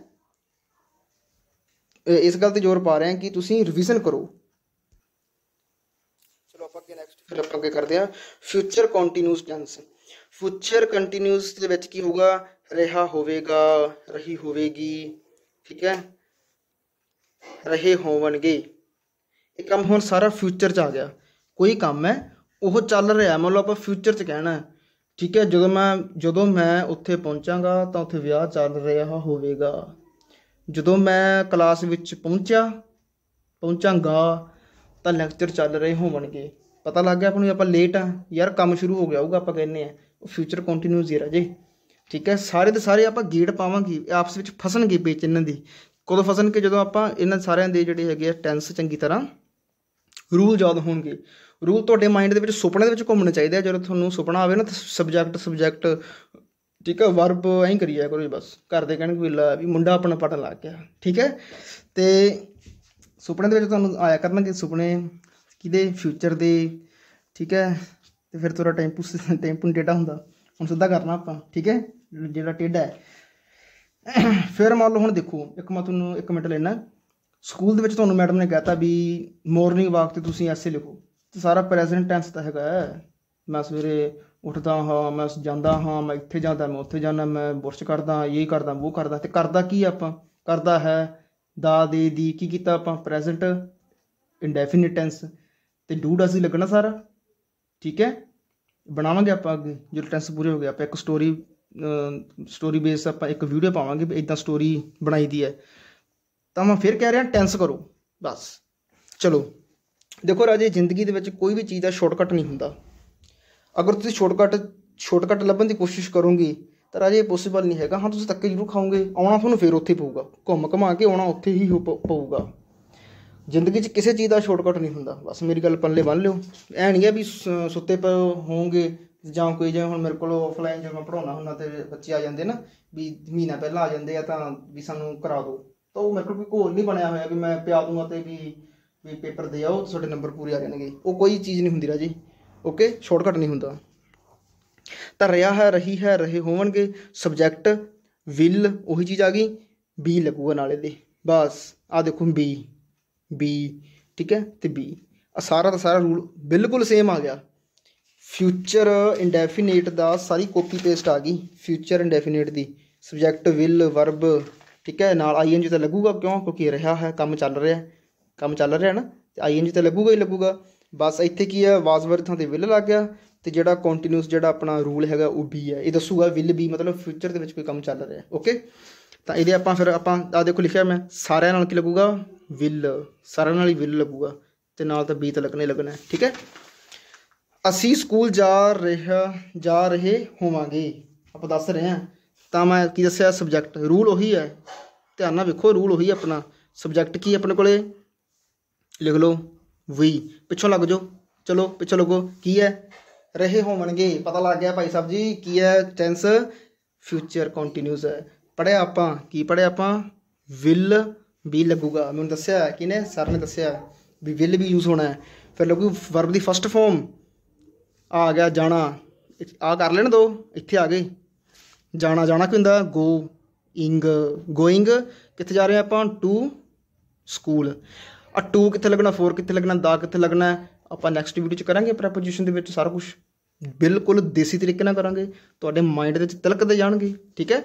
ਇਸ ਗੱਲ ਤੇ ਜ਼ੋਰ ਪਾ ਰਹੇ ਹਾਂ ਕਿ ਤੁਸੀਂ ਰਿਵੀਜ਼ਨ ਕਰੋ ਚਲੋ ਆਪਾਂ ਅੱਗੇ ਨੈਕਸਟ ਫਿਰ ਆਪਾਂ ਅੱਗੇ ਕਰਦੇ ਹਾਂ future continuous tense future continuous ਦੇ ਵਿੱਚ ਕੀ ਹੋਊਗਾ ਰਿਹਾ ਹੋਵੇਗਾ ਰਹੀ ਹੋਵੇਗੀ ਠੀਕ ਹੈ ਰਹੇ ਹੋਵਣਗੇ ਇਹ ਕੰਮ ਹੁਣ ਸਾਰਾ ਫਿਊਚਰ ਚ ਆ ਗਿਆ ਕੋਈ ਕੰਮ ਹੈ ਉਹ ਚੱਲ ਰਿਹਾ ਮੰਨ ਲਓ ਆਪਾਂ ਫਿਊਚਰ ਚ ਕਹਿਣਾ ਠੀਕ ਹੈ ਜਦੋਂ ਮੈਂ ਜਦੋਂ ਮੈਂ ਉੱਥੇ ਪਹੁੰਚਾਂਗਾ ਤਾਂ ਉੱਥੇ ਵਿਆਹ ਚੱਲ ਰਿਹਾ ਹੋਵੇਗਾ ਜਦੋਂ ਮੈਂ ਕਲਾਸ ਵਿੱਚ ਪਹੁੰਚਿਆ ਪਹੁੰਚਾਂਗਾ ਤਾਂ ਲੈਕਚਰ ਚੱਲ ਰਹੇ ਹੋਣਗੇ ਪਤਾ ਲੱਗ ਗਿਆ ਆਪ ਨੂੰ ਆਪਾਂ ਲੇਟ ਆ ਯਾਰ ਕੰਮ ਸ਼ੁਰੂ ਹੋ ਗਿਆ ਹੋਊਗਾ ਆਪਾਂ ਕਹਿੰਨੇ ਆ ਫਿਊਚਰ ਕੰਟੀਨਿਊਸ ਹੀ ਰਾਜੇ ਠੀਕ ਹੈ ਸਾਰੇ ਦੇ ਸਾਰੇ ਆਪਾਂ ਗੇੜ ਪਾਵਾਂਗੇ ਆਪਸ ਵਿੱਚ ਫਸਣਗੇ ਵਿੱਚ ਇਹਨਾਂ ਦੀ ਕਦੋਂ ਫਸਣ ਜਦੋਂ ਆਪਾਂ ਇਹਨਾਂ ਸਾਰਿਆਂ ਦੇ ਜਿਹੜੇ ਹੈਗੇ ਆ ਟੈਂਸ ਚੰਗੀ ਤਰ੍ਹਾਂ ਰੂਲ ਯਾਦ ਹੋਣਗੇ ਰੂਲ ਤੁਹਾਡੇ ਮਾਈਂਡ ਦੇ ਵਿੱਚ ਸੁਪਨੇ ਦੇ ਵਿੱਚ ਘੁੰਮਣਾ ਚਾਹੀਦਾ ਜਦੋਂ ਤੁਹਾਨੂੰ ਸੁਪਨਾ ਆਵੇ ਨਾ ਤਾਂ ਸਬਜੈਕਟ ਸਬਜੈਕਟ ਠੀਕ ਹੈ ਵਰਬ ਐਂ ਕਰੀ ਜਾਇਆ ਕਰੋ ਜੀ ਬਸ ਕਰਦੇ ਕਹਿਣ ਕੋਈ ਲਾ ਵੀ ਮੁੰਡਾ ਆਪਣਾ ਪੜਨ ਲੱਗ ਗਿਆ ਠੀਕ ਹੈ ਤੇ ਸੁਪਨੇ ਦੇ ਵਿੱਚ ਤੁਹਾਨੂੰ ਆਇਆ ਕਰਨਾ ਕਿ ਸੁਪਨੇ ਕਿਦੇ ਫਿਊਚਰ ਦੇ ਠੀਕ ਹੈ ਤੇ ਫਿਰ ਤੁਹਾਡਾ ਟੈਂਪੂ ਟੈਂਪੂ ਡੇਟਾ ਹੁੰਦਾ ਹੁਣ ਸਿੱਧਾ ਕਰਨਾ ਆਪਾਂ ਠੀਕ ਹੈ ਜਿਹੜਾ ਟੇਡਾ ਹੈ ਫਿਰ ਮੰਨ ਲਓ ਹੁਣ ਦੇਖੋ ਇੱਕ ਮੈਂ ਤੁਹਾਨੂੰ ਇੱਕ ਮਿੰਟ ਲੈਣਾ ਸਕੂਲ ਦੇ ਵਿੱਚ ਤੁਹਾਨੂੰ ਮੈਡਮ ਨੇ ਕਹਿਤਾ ਵੀ ਮਾਰਨਿੰਗ ਵਾਕ ਤੇ ਤੁਸੀਂ ਐਸੇ ਲਿਖੋ ਸਾਰਾ ਪ੍ਰੈਜ਼ੈਂਟ ਟੈਂਸ ਤਾਂ ਹੈਗਾ ਮੈਂ ਸਵੇਰੇ ਉੱਠਦਾ ਹਾਂ ਮੈਂ ਜਾਂਦਾ ਹਾਂ ਮੈਂ ਇੱਥੇ ਜਾਂਦਾ ਮੈਂ ਉੱਥੇ ਜਾਂਦਾ ਮੈਂ ਬੁਰਸ਼ ਕਰਦਾ ਇਹ ਕਰਦਾ ਉਹ ਕਰਦਾ ਤੇ ਕਰਦਾ ਕੀ ਆਪਾਂ ਕਰਦਾ ਹੈ ਦਾ ਦੇ ਦੀ ਕੀ ਕੀਤਾ ਆਪਾਂ ਪ੍ਰੈਜ਼ੈਂਟ ਇਨਡੈਫੀਨਿਟ ਟੈਂਸ ਤੇ ਡੂ ਡਸ ਹੀ ਲੱਗਣਾ ਸਾਰਾ ਠੀਕ ਹੈ ਬਣਾਵਾਂਗੇ ਆਪਾਂ ਅੱਗੇ ਜਦੋਂ ਟੈਂਸ ਪੂਰੇ ਹੋ ਗਏ ਆਪਾਂ ਇੱਕ ਸਟੋਰੀ ਸਟੋਰੀ ਬੇਸ ਆਪਾਂ ਇੱਕ ਵੀਡੀਓ ਪਾਵਾਂਗੇ ਵੀ ਇਦਾਂ ਸਟੋਰੀ ਬਣਾਈ ਦੀ ਹੈ ਤਾਂ ਮੈਂ ਫਿਰ ਕਹਿ ਰਿਹਾ ਟੈਂਸ ਕਰੋ ਬਸ ਚਲੋ ਦੇਖੋ ਰਾਜੇ ਜ਼ਿੰਦਗੀ ਦੇ ਵਿੱਚ ਕੋਈ ਵੀ ਚੀਜ਼ ਦਾ ਸ਼ਾਰਟਕਟ ਨਹੀਂ ਹੁੰਦਾ ਅਗਰ ਤੁਸੀਂ ਸ਼ਾਰਟਕਟ ਸ਼ਾਰਟਕਟ ਲੱਭਣ ਦੀ ਕੋਸ਼ਿਸ਼ ਕਰੋਗੇ ਤਾਂ ਰਾਜੇ ਇਹ ਪੋਸੀਬਲ ਨਹੀਂ ਹੈਗਾ ਹਾਂ ਤੁਸੀਂ ਤੱਕੇ ਜ਼ਰੂਰ ਖਾਓਗੇ ਆਉਣਾ ਤੁਹਾਨੂੰ ਫੇਰ ਉੱਥੇ ਪਊਗਾ ਘੁੰਮ ਘਮਾ ਕੇ ਆਉਣਾ ਉੱਥੇ ਹੀ ਪਊਗਾ ਜ਼ਿੰਦਗੀ 'ਚ ਕਿਸੇ ਚੀਜ਼ ਦਾ ਸ਼ਾਰਟਕਟ ਨਹੀਂ ਹੁੰਦਾ ਬਸ ਮੇਰੀ ਗੱਲ ਪੱਲੇ ਬੰਨ ਲਿਓ ਐ ਨਹੀਂ ਹੈ ਵੀ ਸੁੱਤੇ ਪਏ ਹੋਵੋਗੇ ਜਾਂ ਕੋਈ ਜਿਵੇਂ ਹੁਣ ਮੇਰੇ ਕੋਲ ਆਫਲਾਈਨ ਜਦੋਂ ਮੈਂ ਪੜਾਉਣਾ ਹੁੰਦਾ ਤੇ ਬੱਚੇ ਆ ਜਾਂਦੇ ਨਾ ਵੀ ਮਹੀਨਾ ਪਹਿਲਾਂ ਆ ਜਾਂਦੇ ਆ ਤਾਂ ਵੀ ਸਾਨੂੰ ਕਰਾ ਦਿਓ ਤਾਂ ਉਹ ਮੇਰੇ ਕੋਲ ਕੋਈ ਕੋਲ ਨਹੀਂ ਬਣਿਆ ਹੋਇਆ ਵੀ ਮੈਂ ਪਿਆ ਦੂੰਗਾ ਤੇ ਵੀ ਵੀ ਪੇਪਰ ਦੇ ਆਓ ਤੁਹਾਡੇ ਨੰਬਰ ਪੂਰੇ ਆ ਜਾਣਗੇ ਉਹ ਕੋਈ ਚੀਜ਼ ਨਹੀਂ ਹੁੰਦੀ ਰਾਜੀ ਓਕੇ ਸ਼ਾਰਟਕਟ ਨਹੀਂ ਹੁੰਦਾ ਤਾਂ ਰਿਹਾ ਹੈ ਰਹੀ ਹੈ ਰਹੇ ਹੋਣਗੇ ਸਬਜੈਕਟ ਵਿਲ ਉਹੀ ਚੀਜ਼ ਆ ਗਈ ਬੀ ਲੱਗੂਗਾ ਨਾਲੇ ਦੇ ਬਸ ਆ ਦੇਖੋ ਬੀ ਬੀ ਠੀਕ ਹੈ ਤੇ ਬੀ ਆ ਸਾਰਾ ਦਾ ਸਾਰਾ ਰੂਲ ਬਿਲਕੁਲ ਸੇਮ ਆ ਗਿਆ ਫਿਊਚਰ ਇਨਡੈਫੀਨੇਟ ਦਾ ਸਾਰੀ ਕਾਪੀ ਪੇਸਟ ਆ ਗਈ ਫਿਊਚਰ ਇਨਡੈਫੀਨੇਟ ਦੀ ਸਬਜੈਕਟ ਵਿਲ ਵਰਬ ਠੀਕ ਹੈ ਨਾਲ ਆਈਐਨਜੀ ਤਾਂ ਲੱਗੂਗਾ ਕਿਉਂ ਕਿਉਂਕਿ ਰਿਹਾ ਹੈ ਕੰਮ ਚੱਲ ਰਿਹਾ ਕੰਮ ਚੱਲ ਰਿਹਾ ਨਾ ਤੇ ਜੀ ਤੇ ਲੱਗੂਗਾ ਹੀ ਲੱਗੂਗਾ ਬਸ ਇੱਥੇ ਕੀ ਹੈ ਵਾਸ ਥਾਂ ਤੇ ਵਿਲ ਲੱਗ ਗਿਆ ਤੇ ਜਿਹੜਾ ਕੰਟੀਨਿਊਸ ਜਿਹੜਾ ਆਪਣਾ ਰੂਲ ਹੈਗਾ ਉਹ ਵੀ ਹੈ ਇਹ ਦੱਸੂਗਾ ਵਿਲ ਵੀ ਮਤਲਬ ਫਿਊਚਰ ਦੇ ਵਿੱਚ ਕੋਈ ਕੰਮ ਚੱਲ ਰਿਹਾ ਓਕੇ ਤਾਂ ਇਹਦੇ ਆਪਾਂ ਫਿਰ ਆਪਾਂ ਆ ਦੇਖੋ ਲਿਖਿਆ ਮੈਂ ਸਾਰਿਆਂ ਨਾਲ ਕੀ ਲੱਗੂਗਾ ਵਿਲ ਸਾਰਿਆਂ ਨਾਲ ਹੀ ਵਿਲ ਲੱਗੂਗਾ ਤੇ ਨਾਲ ਤਾਂ ਬੀ ਤਾਂ ਲੱਗਣੇ ਲੱਗਣਾ ਠੀਕ ਹੈ ਅਸੀਂ ਸਕੂਲ ਜਾ ਰਿਹਾ ਜਾ ਰਹੇ ਹੋਵਾਂਗੇ ਆਪਾਂ ਦੱਸ ਰਹੇ ਹਾਂ ਤਾਂ ਮੈਂ ਕੀ ਦੱਸਿਆ ਸਬਜੈਕਟ ਰੂਲ ਉਹੀ ਹੈ ਧਿਆਨ ਨਾਲ ਵੇਖੋ ਰੂਲ ਉਹੀ ਆਪਣਾ ਸਬਜੈਕਟ ਕੀ ਆਪਣੇ ਕੋਲੇ ਲਿਖ ਲਓ ਵੀ ਪਿੱਛੋਂ ਲੱਗ ਜਾਓ ਚਲੋ ਪਿੱਛੋਂ ਲੱਗੋ ਕੀ ਹੈ ਰਹੇ ਹੋਣਗੇ ਪਤਾ ਲੱਗ ਗਿਆ ਭਾਈ ਸਾਹਿਬ ਜੀ ਕੀ ਹੈ ਟੈਂਸ ਫਿਊਚਰ ਕੰਟੀਨਿਊਸ ਹੈ ਪੜਿਆ ਆਪਾਂ ਕੀ ਪੜਿਆ ਆਪਾਂ ਵਿਲ ਵੀ ਲੱਗੂਗਾ ਮੈਨੂੰ ਦੱਸਿਆ ਕਿਨੇ ਸਰ ਨੇ ਦੱਸਿਆ ਵੀ ਵਿਲ ਵੀ ਯੂਜ਼ ਹੋਣਾ ਹੈ ਫਿਰ ਲੱਗੂ ਵਰਬ ਦੀ ਫਸਟ ਫਾਰਮ ਆ ਗਿਆ ਜਾਣਾ ਆ ਕਰ ਲੈਣ ਦੋ ਇੱਥੇ ਆ ਗਏ ਜਾਣਾ ਜਾਣਾ ਕੀ ਹੁੰਦਾ ਗੋ ਇੰਗ ਗੋਇੰਗ ਕਿੱਥੇ ਜਾ ਰਹੇ ਆਪਾਂ ਟੂ ਸਕੂਲ ਆ 2 ਕਿੱਥੇ ਲੱਗਣਾ 4 ਕਿੱਥੇ ਲੱਗਣਾ ਦਾ ਕਿੱਥੇ ਲੱਗਣਾ ਆਪਾਂ ਨੈਕਸਟ ਵੀਡੀਓ ਚ ਕਰਾਂਗੇ ਪ੍ਰੀਪੋਜੀਸ਼ਨ ਦੇ ਵਿੱਚ ਸਾਰਾ ਕੁਝ ਬਿਲਕੁਲ ਦੇਸੀ ਤਰੀਕੇ ਨਾਲ ਕਰਾਂਗੇ ਤੁਹਾਡੇ ਮਾਈਂਡ ਦੇ ਵਿੱਚ ਤਿਲਕਦੇ ਜਾਣਗੇ ਠੀਕ ਹੈ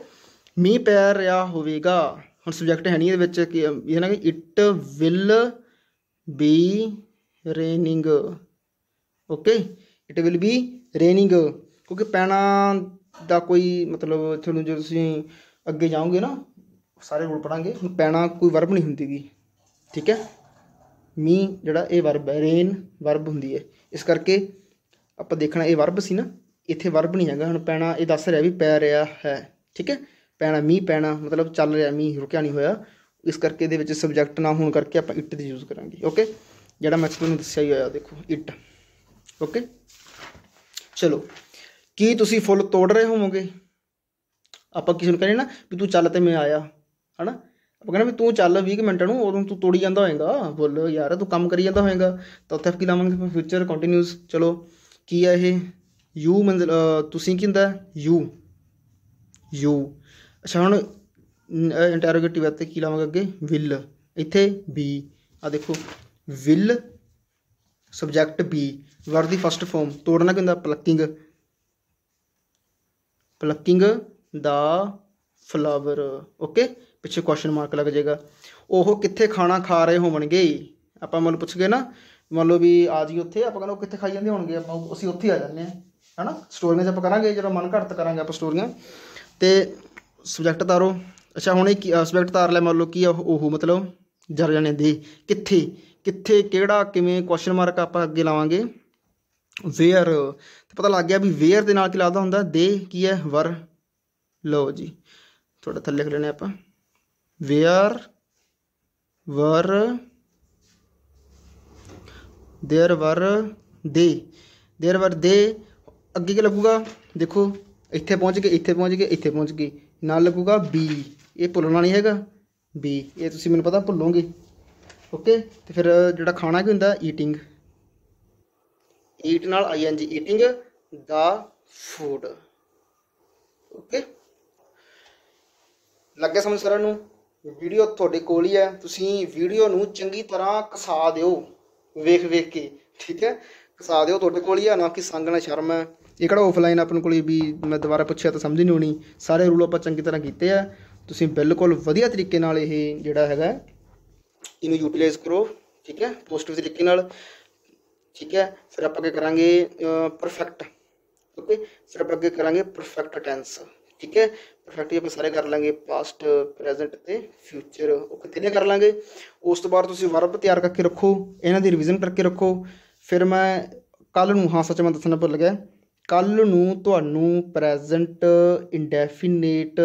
ਮੀ ਪੈ ਰਿਹਾ ਹੋਵੇਗਾ ਹੁਣ ਸਬਜੈਕਟ ਹੈ ਨਹੀਂ ਇਹਦੇ ਵਿੱਚ ਕਿ ਇਹ ਨਾ ਕਿ it will be raining okay it will be raining ਕਿਉਂਕਿ ਪੈਣਾ ਦਾ ਕੋਈ ਮਤਲਬ ਤੁਹਾਨੂੰ ਜੇ ਤੁਸੀਂ ਅੱਗੇ ਜਾਓਗੇ ਨਾ ਸਾਰੇ ਰੂਲ ਪੜਾਂਗੇ ਹੁਣ ਪੈਣਾ ਕੋਈ ਵਰਬ ਨਹੀਂ ਹੁੰਦੀਗੀ ਠੀਕ ਹੈ ਮੀ ਜਿਹੜਾ ਇਹ ਵਰਬ ਹੈ ਰੇਨ ਵਰਬ ਹੁੰਦੀ ਹੈ ਇਸ ਕਰਕੇ ਆਪਾਂ ਦੇਖਣਾ ਇਹ ਵਰਬ ਸੀ ਨਾ ਇੱਥੇ ਵਰਬ ਨਹੀਂ ਹੈਗਾ ਹੁਣ ਪੈਣਾ ਇਹ ਦੱਸ ਰਿਹਾ ਵੀ ਪੈ ਰਿਹਾ ਹੈ ਠੀਕ ਹੈ ਪੈਣਾ ਮੀ ਪੈਣਾ ਮਤਲਬ ਚੱਲ ਰਿਹਾ ਮੀ ਰੁਕਿਆ ਨਹੀਂ ਹੋਇਆ ਇਸ ਕਰਕੇ ਇਹਦੇ ਵਿੱਚ ਸਬਜੈਕਟ ਨਾ ਹੋਣ ਕਰਕੇ ਆਪਾਂ ਇਟ ਦੀ ਯੂਜ਼ ਕਰਾਂਗੇ ਓਕੇ ਜਿਹੜਾ ਮੈਂ ਤੁਹਾਨੂੰ ਦੱਸਿਆ ਹੀ ਹੋਇਆ ਦੇਖੋ ਇਟ ਓਕੇ ਚਲੋ ਕੀ ਤੁਸੀਂ ਫੁੱਲ ਤੋੜ ਰਹੇ ਹੋਵੋਗੇ ਆਪਾਂ ਕਿਸੇ ਨੂੰ ਕਹਿੰਦੇ ਨਾ ਵੀ ਤੂੰ ਚੱਲ ਤੇ ਮੈਂ ਆਇਆ ਹਨਾ ਆਪਾਂ ਕਹਿੰਦੇ ਵੀ ਤੂੰ ਚੱਲ 20 ਮਿੰਟਾਂ ਨੂੰ ਉਦੋਂ ਤੂੰ ਤੋੜੀ ਜਾਂਦਾ ਹੋਏਗਾ ਬੋਲ ਯਾਰ ਤੂੰ ਕੰਮ ਕਰੀ ਜਾਂਦਾ ਹੋਏਗਾ ਤਾਂ ਉੱਥੇ ਕੀ ਲਾਵਾਂਗੇ ਫਿਊਚਰ ਕੰਟੀਨਿਊਸ ਚਲੋ ਕੀ ਹੈ ਇਹ ਯੂ ਮੰਜ਼ਲ ਤੁਸੀਂ ਕੀ ਹੁੰਦਾ ਯੂ ਯੂ ਅੱਛਾ ਹੁਣ ਇੰਟਰੋਗੇਟਿਵ ਇੱਥੇ ਕੀ ਲਾਵਾਂਗੇ ਅੱਗੇ ਵਿਲ ਇੱਥੇ ਬੀ ਆ ਦੇਖੋ ਵਿਲ ਸਬਜੈਕਟ ਬੀ ਵਰ ਦੀ ਫਸਟ ਫਾਰਮ ਤੋੜਨਾ ਕਿੰਦਾ ਪਲਕਿੰਗ ਪਲਕਿੰਗ ਦਾ ਫਲਾਵਰ ਓਕੇ ਪਿੱਛੇ ਕੁਐਸਚਨ ਮਾਰਕ ਲੱਗ ਜਾਏਗਾ ਉਹ ਕਿੱਥੇ ਖਾਣਾ ਖਾ ਰਹੇ ਹੋਣਗੇ ਆਪਾਂ ਮਨ ਪੁੱਛ ਗਏ ਨਾ ਮੰਨ ਲਓ ਵੀ ਆ ਜੀ ਉੱਥੇ ਆਪਾਂ ਕਹਿੰਦੇ ਉਹ ਕਿੱਥੇ ਖਾਈ ਜਾਂਦੇ ਹੋਣਗੇ ਆਪਾਂ ਅਸੀਂ ਉੱਥੇ ਆ ਜਾਂਦੇ ਆ ਹਨਾ ਸਟੋਰੀਆਂ 'ਚ ਆਪਾਂ ਕਰਾਂਗੇ ਜਦੋਂ ਮਨ ਘੜਤ ਕਰਾਂਗੇ ਆਪਾਂ ਸਟੋਰੀਆਂ ਤੇ ਸਬਜੈਕਟ ਤਾਰੋ ਅੱਛਾ ਹੁਣ ਇਹ ਸਬਜੈਕਟ ਤਾਰ ਲੈ ਮੰਨ ਲਓ ਕੀ ਉਹ ਮਤਲਬ ਜਰ ਜਾਣੇ ਦੇ ਕਿੱਥੇ ਕਿੱਥੇ ਕਿਹੜਾ ਕਿਵੇਂ ਕੁਐਸਚਨ ਮਾਰਕ ਆਪਾਂ ਅੱਗੇ ਲਾਵਾਂਗੇ ਵੇਅਰ ਤੇ ਪਤਾ ਲੱਗ ਗਿਆ ਵੀ ਵੇਅਰ ਦੇ ਨਾਲ ਕੀ ਲੱਗਦਾ ਹੁੰਦਾ ਦੇ ਕੀ ਹੈ ਵਰ ਲਓ ਜੀ ਥੋੜਾ ਥੱਲੇ ਲਿਖ ਲੈਣੇ ਆਪਾਂ where were there were they there were they ਅੱਗੇ ਕੀ ਲੱਗੂਗਾ ਦੇਖੋ ਇੱਥੇ ਪਹੁੰਚ ਗਏ ਇੱਥੇ ਪਹੁੰਚ ਗਏ ਇੱਥੇ ਪਹੁੰਚ ਗਏ ਨਾਲ ਲੱਗੂਗਾ ਬੀ ਇਹ ਭੁੱਲਣਾ ਨਹੀਂ ਹੈਗਾ ਬੀ ਇਹ ਤੁਸੀਂ ਮੈਨੂੰ ਪਤਾ ਭੁੱਲੋਗੇ ਓਕੇ ਤੇ ਫਿਰ ਜਿਹੜਾ ਖਾਣਾ ਕੀ ਹੁੰਦਾ ਈਟਿੰਗ ਈਟ ਨਾਲ ਆਈ ਐਨ ਜੀ ਈਟਿੰਗ ਦਾ ਫੂਡ ਓਕੇ ਲੱਗੇ ਸਮਝ ਕਰਨ ਨੂੰ ਵੀਡੀਓ ਤੁਹਾਡੇ ਕੋਲ ਹੀ ਹੈ ਤੁਸੀਂ ਵੀਡੀਓ ਨੂੰ ਚੰਗੀ ਤਰ੍ਹਾਂ ਕਸਾ ਦਿਓ ਵੇਖ ਵੇਖ ਕੇ ਠੀਕ ਹੈ ਕਸਾ ਦਿਓ ਤੁਹਾਡੇ ਕੋਲ ਹੀ ਆ ਨਾ ਕਿ ਸੰਗਣਾ ਸ਼ਰਮ ਹੈ ਇਹ ਕਿਹੜਾ ਆਫਲਾਈਨ ਆਪਣੇ ਕੋਲ ਵੀ ਮੈਂ ਦੁਬਾਰਾ ਪੁੱਛਿਆ ਤਾਂ ਸਮਝ ਨਹੀਂ ਆਉਣੀ ਸਾਰੇ ਰੂਲ ਆਪਾਂ ਚੰਗੀ ਤਰ੍ਹਾਂ ਕੀਤੇ ਆ ਤੁਸੀਂ ਬਿਲਕੁਲ ਵਧੀਆ ਤਰੀਕੇ ਨਾਲ ਇਹ ਜਿਹੜਾ ਹੈਗਾ ਇਹਨੂੰ ਯੂਟਿਲਾਈਜ਼ ਕਰੋ ਠੀਕ ਹੈ ਪੋਜ਼ਿਟਿਵ ਤਰੀਕੇ ਨਾਲ ਠੀਕ ਹੈ ਫਿਰ ਆਪਾਂ ਕੀ ਕਰਾਂਗੇ ਪਰਫੈਕਟ ਓਕੇ ਫਿਰ ਆਪਾਂ ਅੱਗੇ ਕਰਾਂਗੇ ਪਰਫੈਕਟ ਟੈਂਸ ਠੀਕ ਹੈ ਪਰਫੈਕਟਲੀ ਆਪਾਂ ਸਾਰੇ ਕਰ ਲਾਂਗੇ ਪਾਸਟ ਪ੍ਰੈਜ਼ੈਂਟ ਤੇ ਫਿਊਚਰ ਉਹ ਕਿੰਨੇ ਕਰ ਲਾਂਗੇ ਉਸ ਤੋਂ ਬਾਅਦ ਤੁਸੀਂ ਵਰਬ ਤਿਆਰ ਕਰਕੇ ਰੱਖੋ ਇਹਨਾਂ ਦੀ ਰਿਵੀਜ਼ਨ ਕਰਕੇ ਰੱਖੋ ਫਿਰ ਮੈਂ ਕੱਲ ਨੂੰ ਹਾਂ ਸੱਚ ਮੈਂ ਦੱਸਣਾ ਭੁੱਲ ਗਿਆ ਕੱਲ ਨੂੰ ਤੁਹਾਨੂੰ present indefinite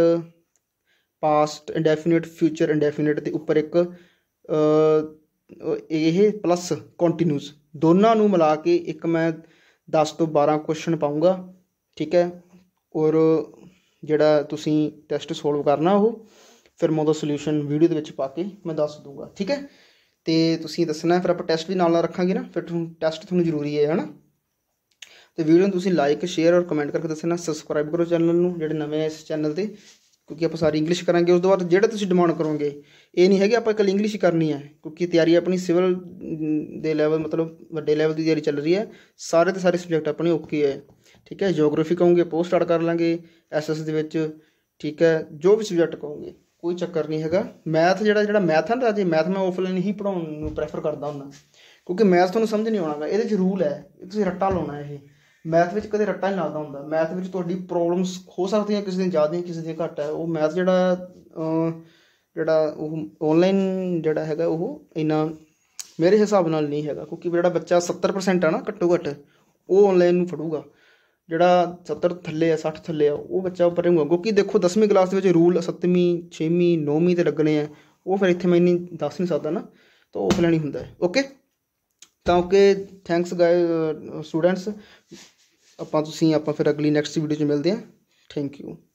past indefinite future indefinite ਦੇ ਉੱਪਰ ਇੱਕ ਇਹ ਪਲੱਸ ਕੰਟੀਨਿਊਸ ਦੋਨਾਂ ਨੂੰ ਮਿਲਾ ਕੇ ਇੱਕ ਮੈਂ 10 ਤੋਂ 12 ਕੁਐਸਚਨ ਪਾਉਂਗਾ ਠੀਕ ਹੈ ਔਰ ਜਿਹੜਾ ਤੁਸੀਂ ਟੈਸਟ ਸੋਲਵ ਕਰਨਾ ਉਹ ਫਿਰ ਮੈਂ ਉਹਦਾ ਸੋਲੂਸ਼ਨ ਵੀਡੀਓ ਦੇ ਵਿੱਚ ਪਾ ਕੇ ਮੈਂ ਦੱਸ ਦੂੰਗਾ ਠੀਕ ਹੈ ਤੇ ਤੁਸੀਂ ਦੱਸਣਾ ਫਿਰ ਆਪਾਂ ਟੈਸਟ ਵੀ ਨਾਲ ਨਾਲ ਰੱਖਾਂਗੇ ਨਾ ਫਿਰ ਤੁਹਾਨੂੰ ਟੈਸਟ ਤੁਹਾਨੂੰ ਜ਼ਰੂਰੀ ਹੈ ਹਨਾ ਤੇ ਵੀਡੀਓ ਨੂੰ ਤੁਸੀਂ ਲਾਈਕ ਸ਼ੇਅਰ ਔਰ ਕਮੈਂਟ ਕਰਕੇ ਦੱਸਣਾ ਸਬਸਕ੍ਰਾਈਬ ਕਰੋ ਚੈਨਲ ਨੂੰ ਜਿਹੜੇ ਨਵੇਂ ਇਸ ਚੈਨਲ ਤੇ ਕਿਉਂਕਿ ਆਪਾਂ ਸਾਰੀ ਇੰਗਲਿਸ਼ ਕਰਾਂਗੇ ਉਸ ਤੋਂ ਬਾਅਦ ਜਿਹੜਾ ਤੁਸੀਂ ਡਿਮਾਂਡ ਕਰੋਗੇ ਇਹ ਨਹੀਂ ਹੈਗੇ ਆਪਾਂ ਇਕੱਲੀ ਇੰਗਲਿਸ਼ ਕਰਨੀ ਹੈ ਕਿਉਂਕਿ ਤਿਆਰੀ ਆਪਣੀ ਸਿਵਲ ਦੇ ਲੈਵਲ ਮਤਲਬ ਵੱਡੇ ਲੈਵਲ ਦੀ ਤਿਆਰੀ ਚੱਲ ਰਹੀ ਹੈ ਸਾਰੇ ਤੇ ਸਾਰੇ ਸਬਜੈਕਟ ਆਪਣੇ ਓਕੇ ਹੈ ਠੀਕ ਹੈ ਜੀਓਗ੍ਰਾਫੀ ਕਹੋਗੇ ਪੋਸਟ ਆਰਡ ਕਰ ਲਾਂਗੇ ਐਸਐਸ ਦੇ ਵਿੱਚ ਠੀਕ ਹੈ ਜੋ ਵੀ ਸਬਜੈਕਟ ਕਹੋਗੇ ਕੋਈ ਚੱਕਰ ਨਹੀਂ ਹੈਗਾ ਮੈਥ ਜਿਹੜਾ ਜਿਹੜਾ ਮੈਥ ਹੈ ਨਾ ਜੀ ਮੈਥ ਮੈਂ ਆਫਲਾਈਨ ਹੀ ਪੜਾਉਣ ਨੂੰ ਪ੍ਰੈਫਰ ਕਰਦਾ ਹੁੰਦਾ ਕਿਉਂਕਿ ਮੈਥ ਤੁਹਾਨੂੰ ਸਮਝ ਨਹੀਂ ਆਉਣਾਗਾ ਇਹਦੇ 'ਚ ਰੂਲ ਹੈ ਤੁਸੀਂ ਰੱਟਾ ਲਾਉਣਾ ਇਹ ਮੈਥ ਵਿੱਚ ਕਦੇ ਰੱਟਾ ਨਹੀਂ ਲੱਗਦਾ ਹੁੰਦਾ ਮੈਥ ਵਿੱਚ ਤੁਹਾਡੀ ਪ੍ਰੋਬਲਮਸ ਹੋ ਸਕਦੀਆਂ ਕਿਸੇ ਦਿਨ ਜ਼ਿਆਦਾ ਕਿਸੇ ਦਿਨ ਘੱਟ ਹੈ ਉਹ ਮੈਥ ਜਿਹੜਾ ਜਿਹੜਾ ਉਹ ਆਨਲਾਈਨ ਜਿਹੜਾ ਹੈਗਾ ਉਹ ਇਨਾ ਮੇਰੇ ਹਿਸਾਬ ਨਾਲ ਨਹੀਂ ਹੈਗਾ ਕਿਉਂਕਿ ਜਿਹੜਾ ਬੱਚਾ 70% ਹੈ ਨਾ ਘੱਟੋ ਘੱਟ ਉਹ ਆਨਲਾਈਨ ਨੂੰ ਫੜੂਗਾ ਜਿਹੜਾ 70 ਥੱਲੇ ਆ 60 ਥੱਲੇ ਆ ਉਹ ਬੱਚਾ ਉੱਪਰ ਹੋਊਗਾ ਕਿਉਂਕਿ ਦੇਖੋ 10ਵੀਂ ਕਲਾਸ ਦੇ ਵਿੱਚ ਰੂਲ 7ਵੀਂ 6ਵੀਂ 9ਵੀਂ ਤੇ ਲੱਗਣੇ ਆ ਉਹ ਫਿਰ ਇੱਥੇ ਮੈਂ ਨਹੀਂ ਦੱਸ ਨਹੀਂ ਸਕਦਾ ਨਾ ਤਾਂ ਉਹ ਫਲਾਣੀ ਹੁੰਦਾ ਹੈ ਓਕੇ ਤਾਂ ਓਕੇ ਥੈਂਕਸ ਗਾਇਸ ਸਟੂਡੈਂਟਸ ਆਪਾਂ ਤੁਸੀਂ ਆਪਾਂ ਫਿਰ ਅਗਲੀ ਨੈਕਸਟ ਵੀਡੀਓ 'ਚ ਮਿਲਦੇ ਆ ਥੈਂਕ ਯੂ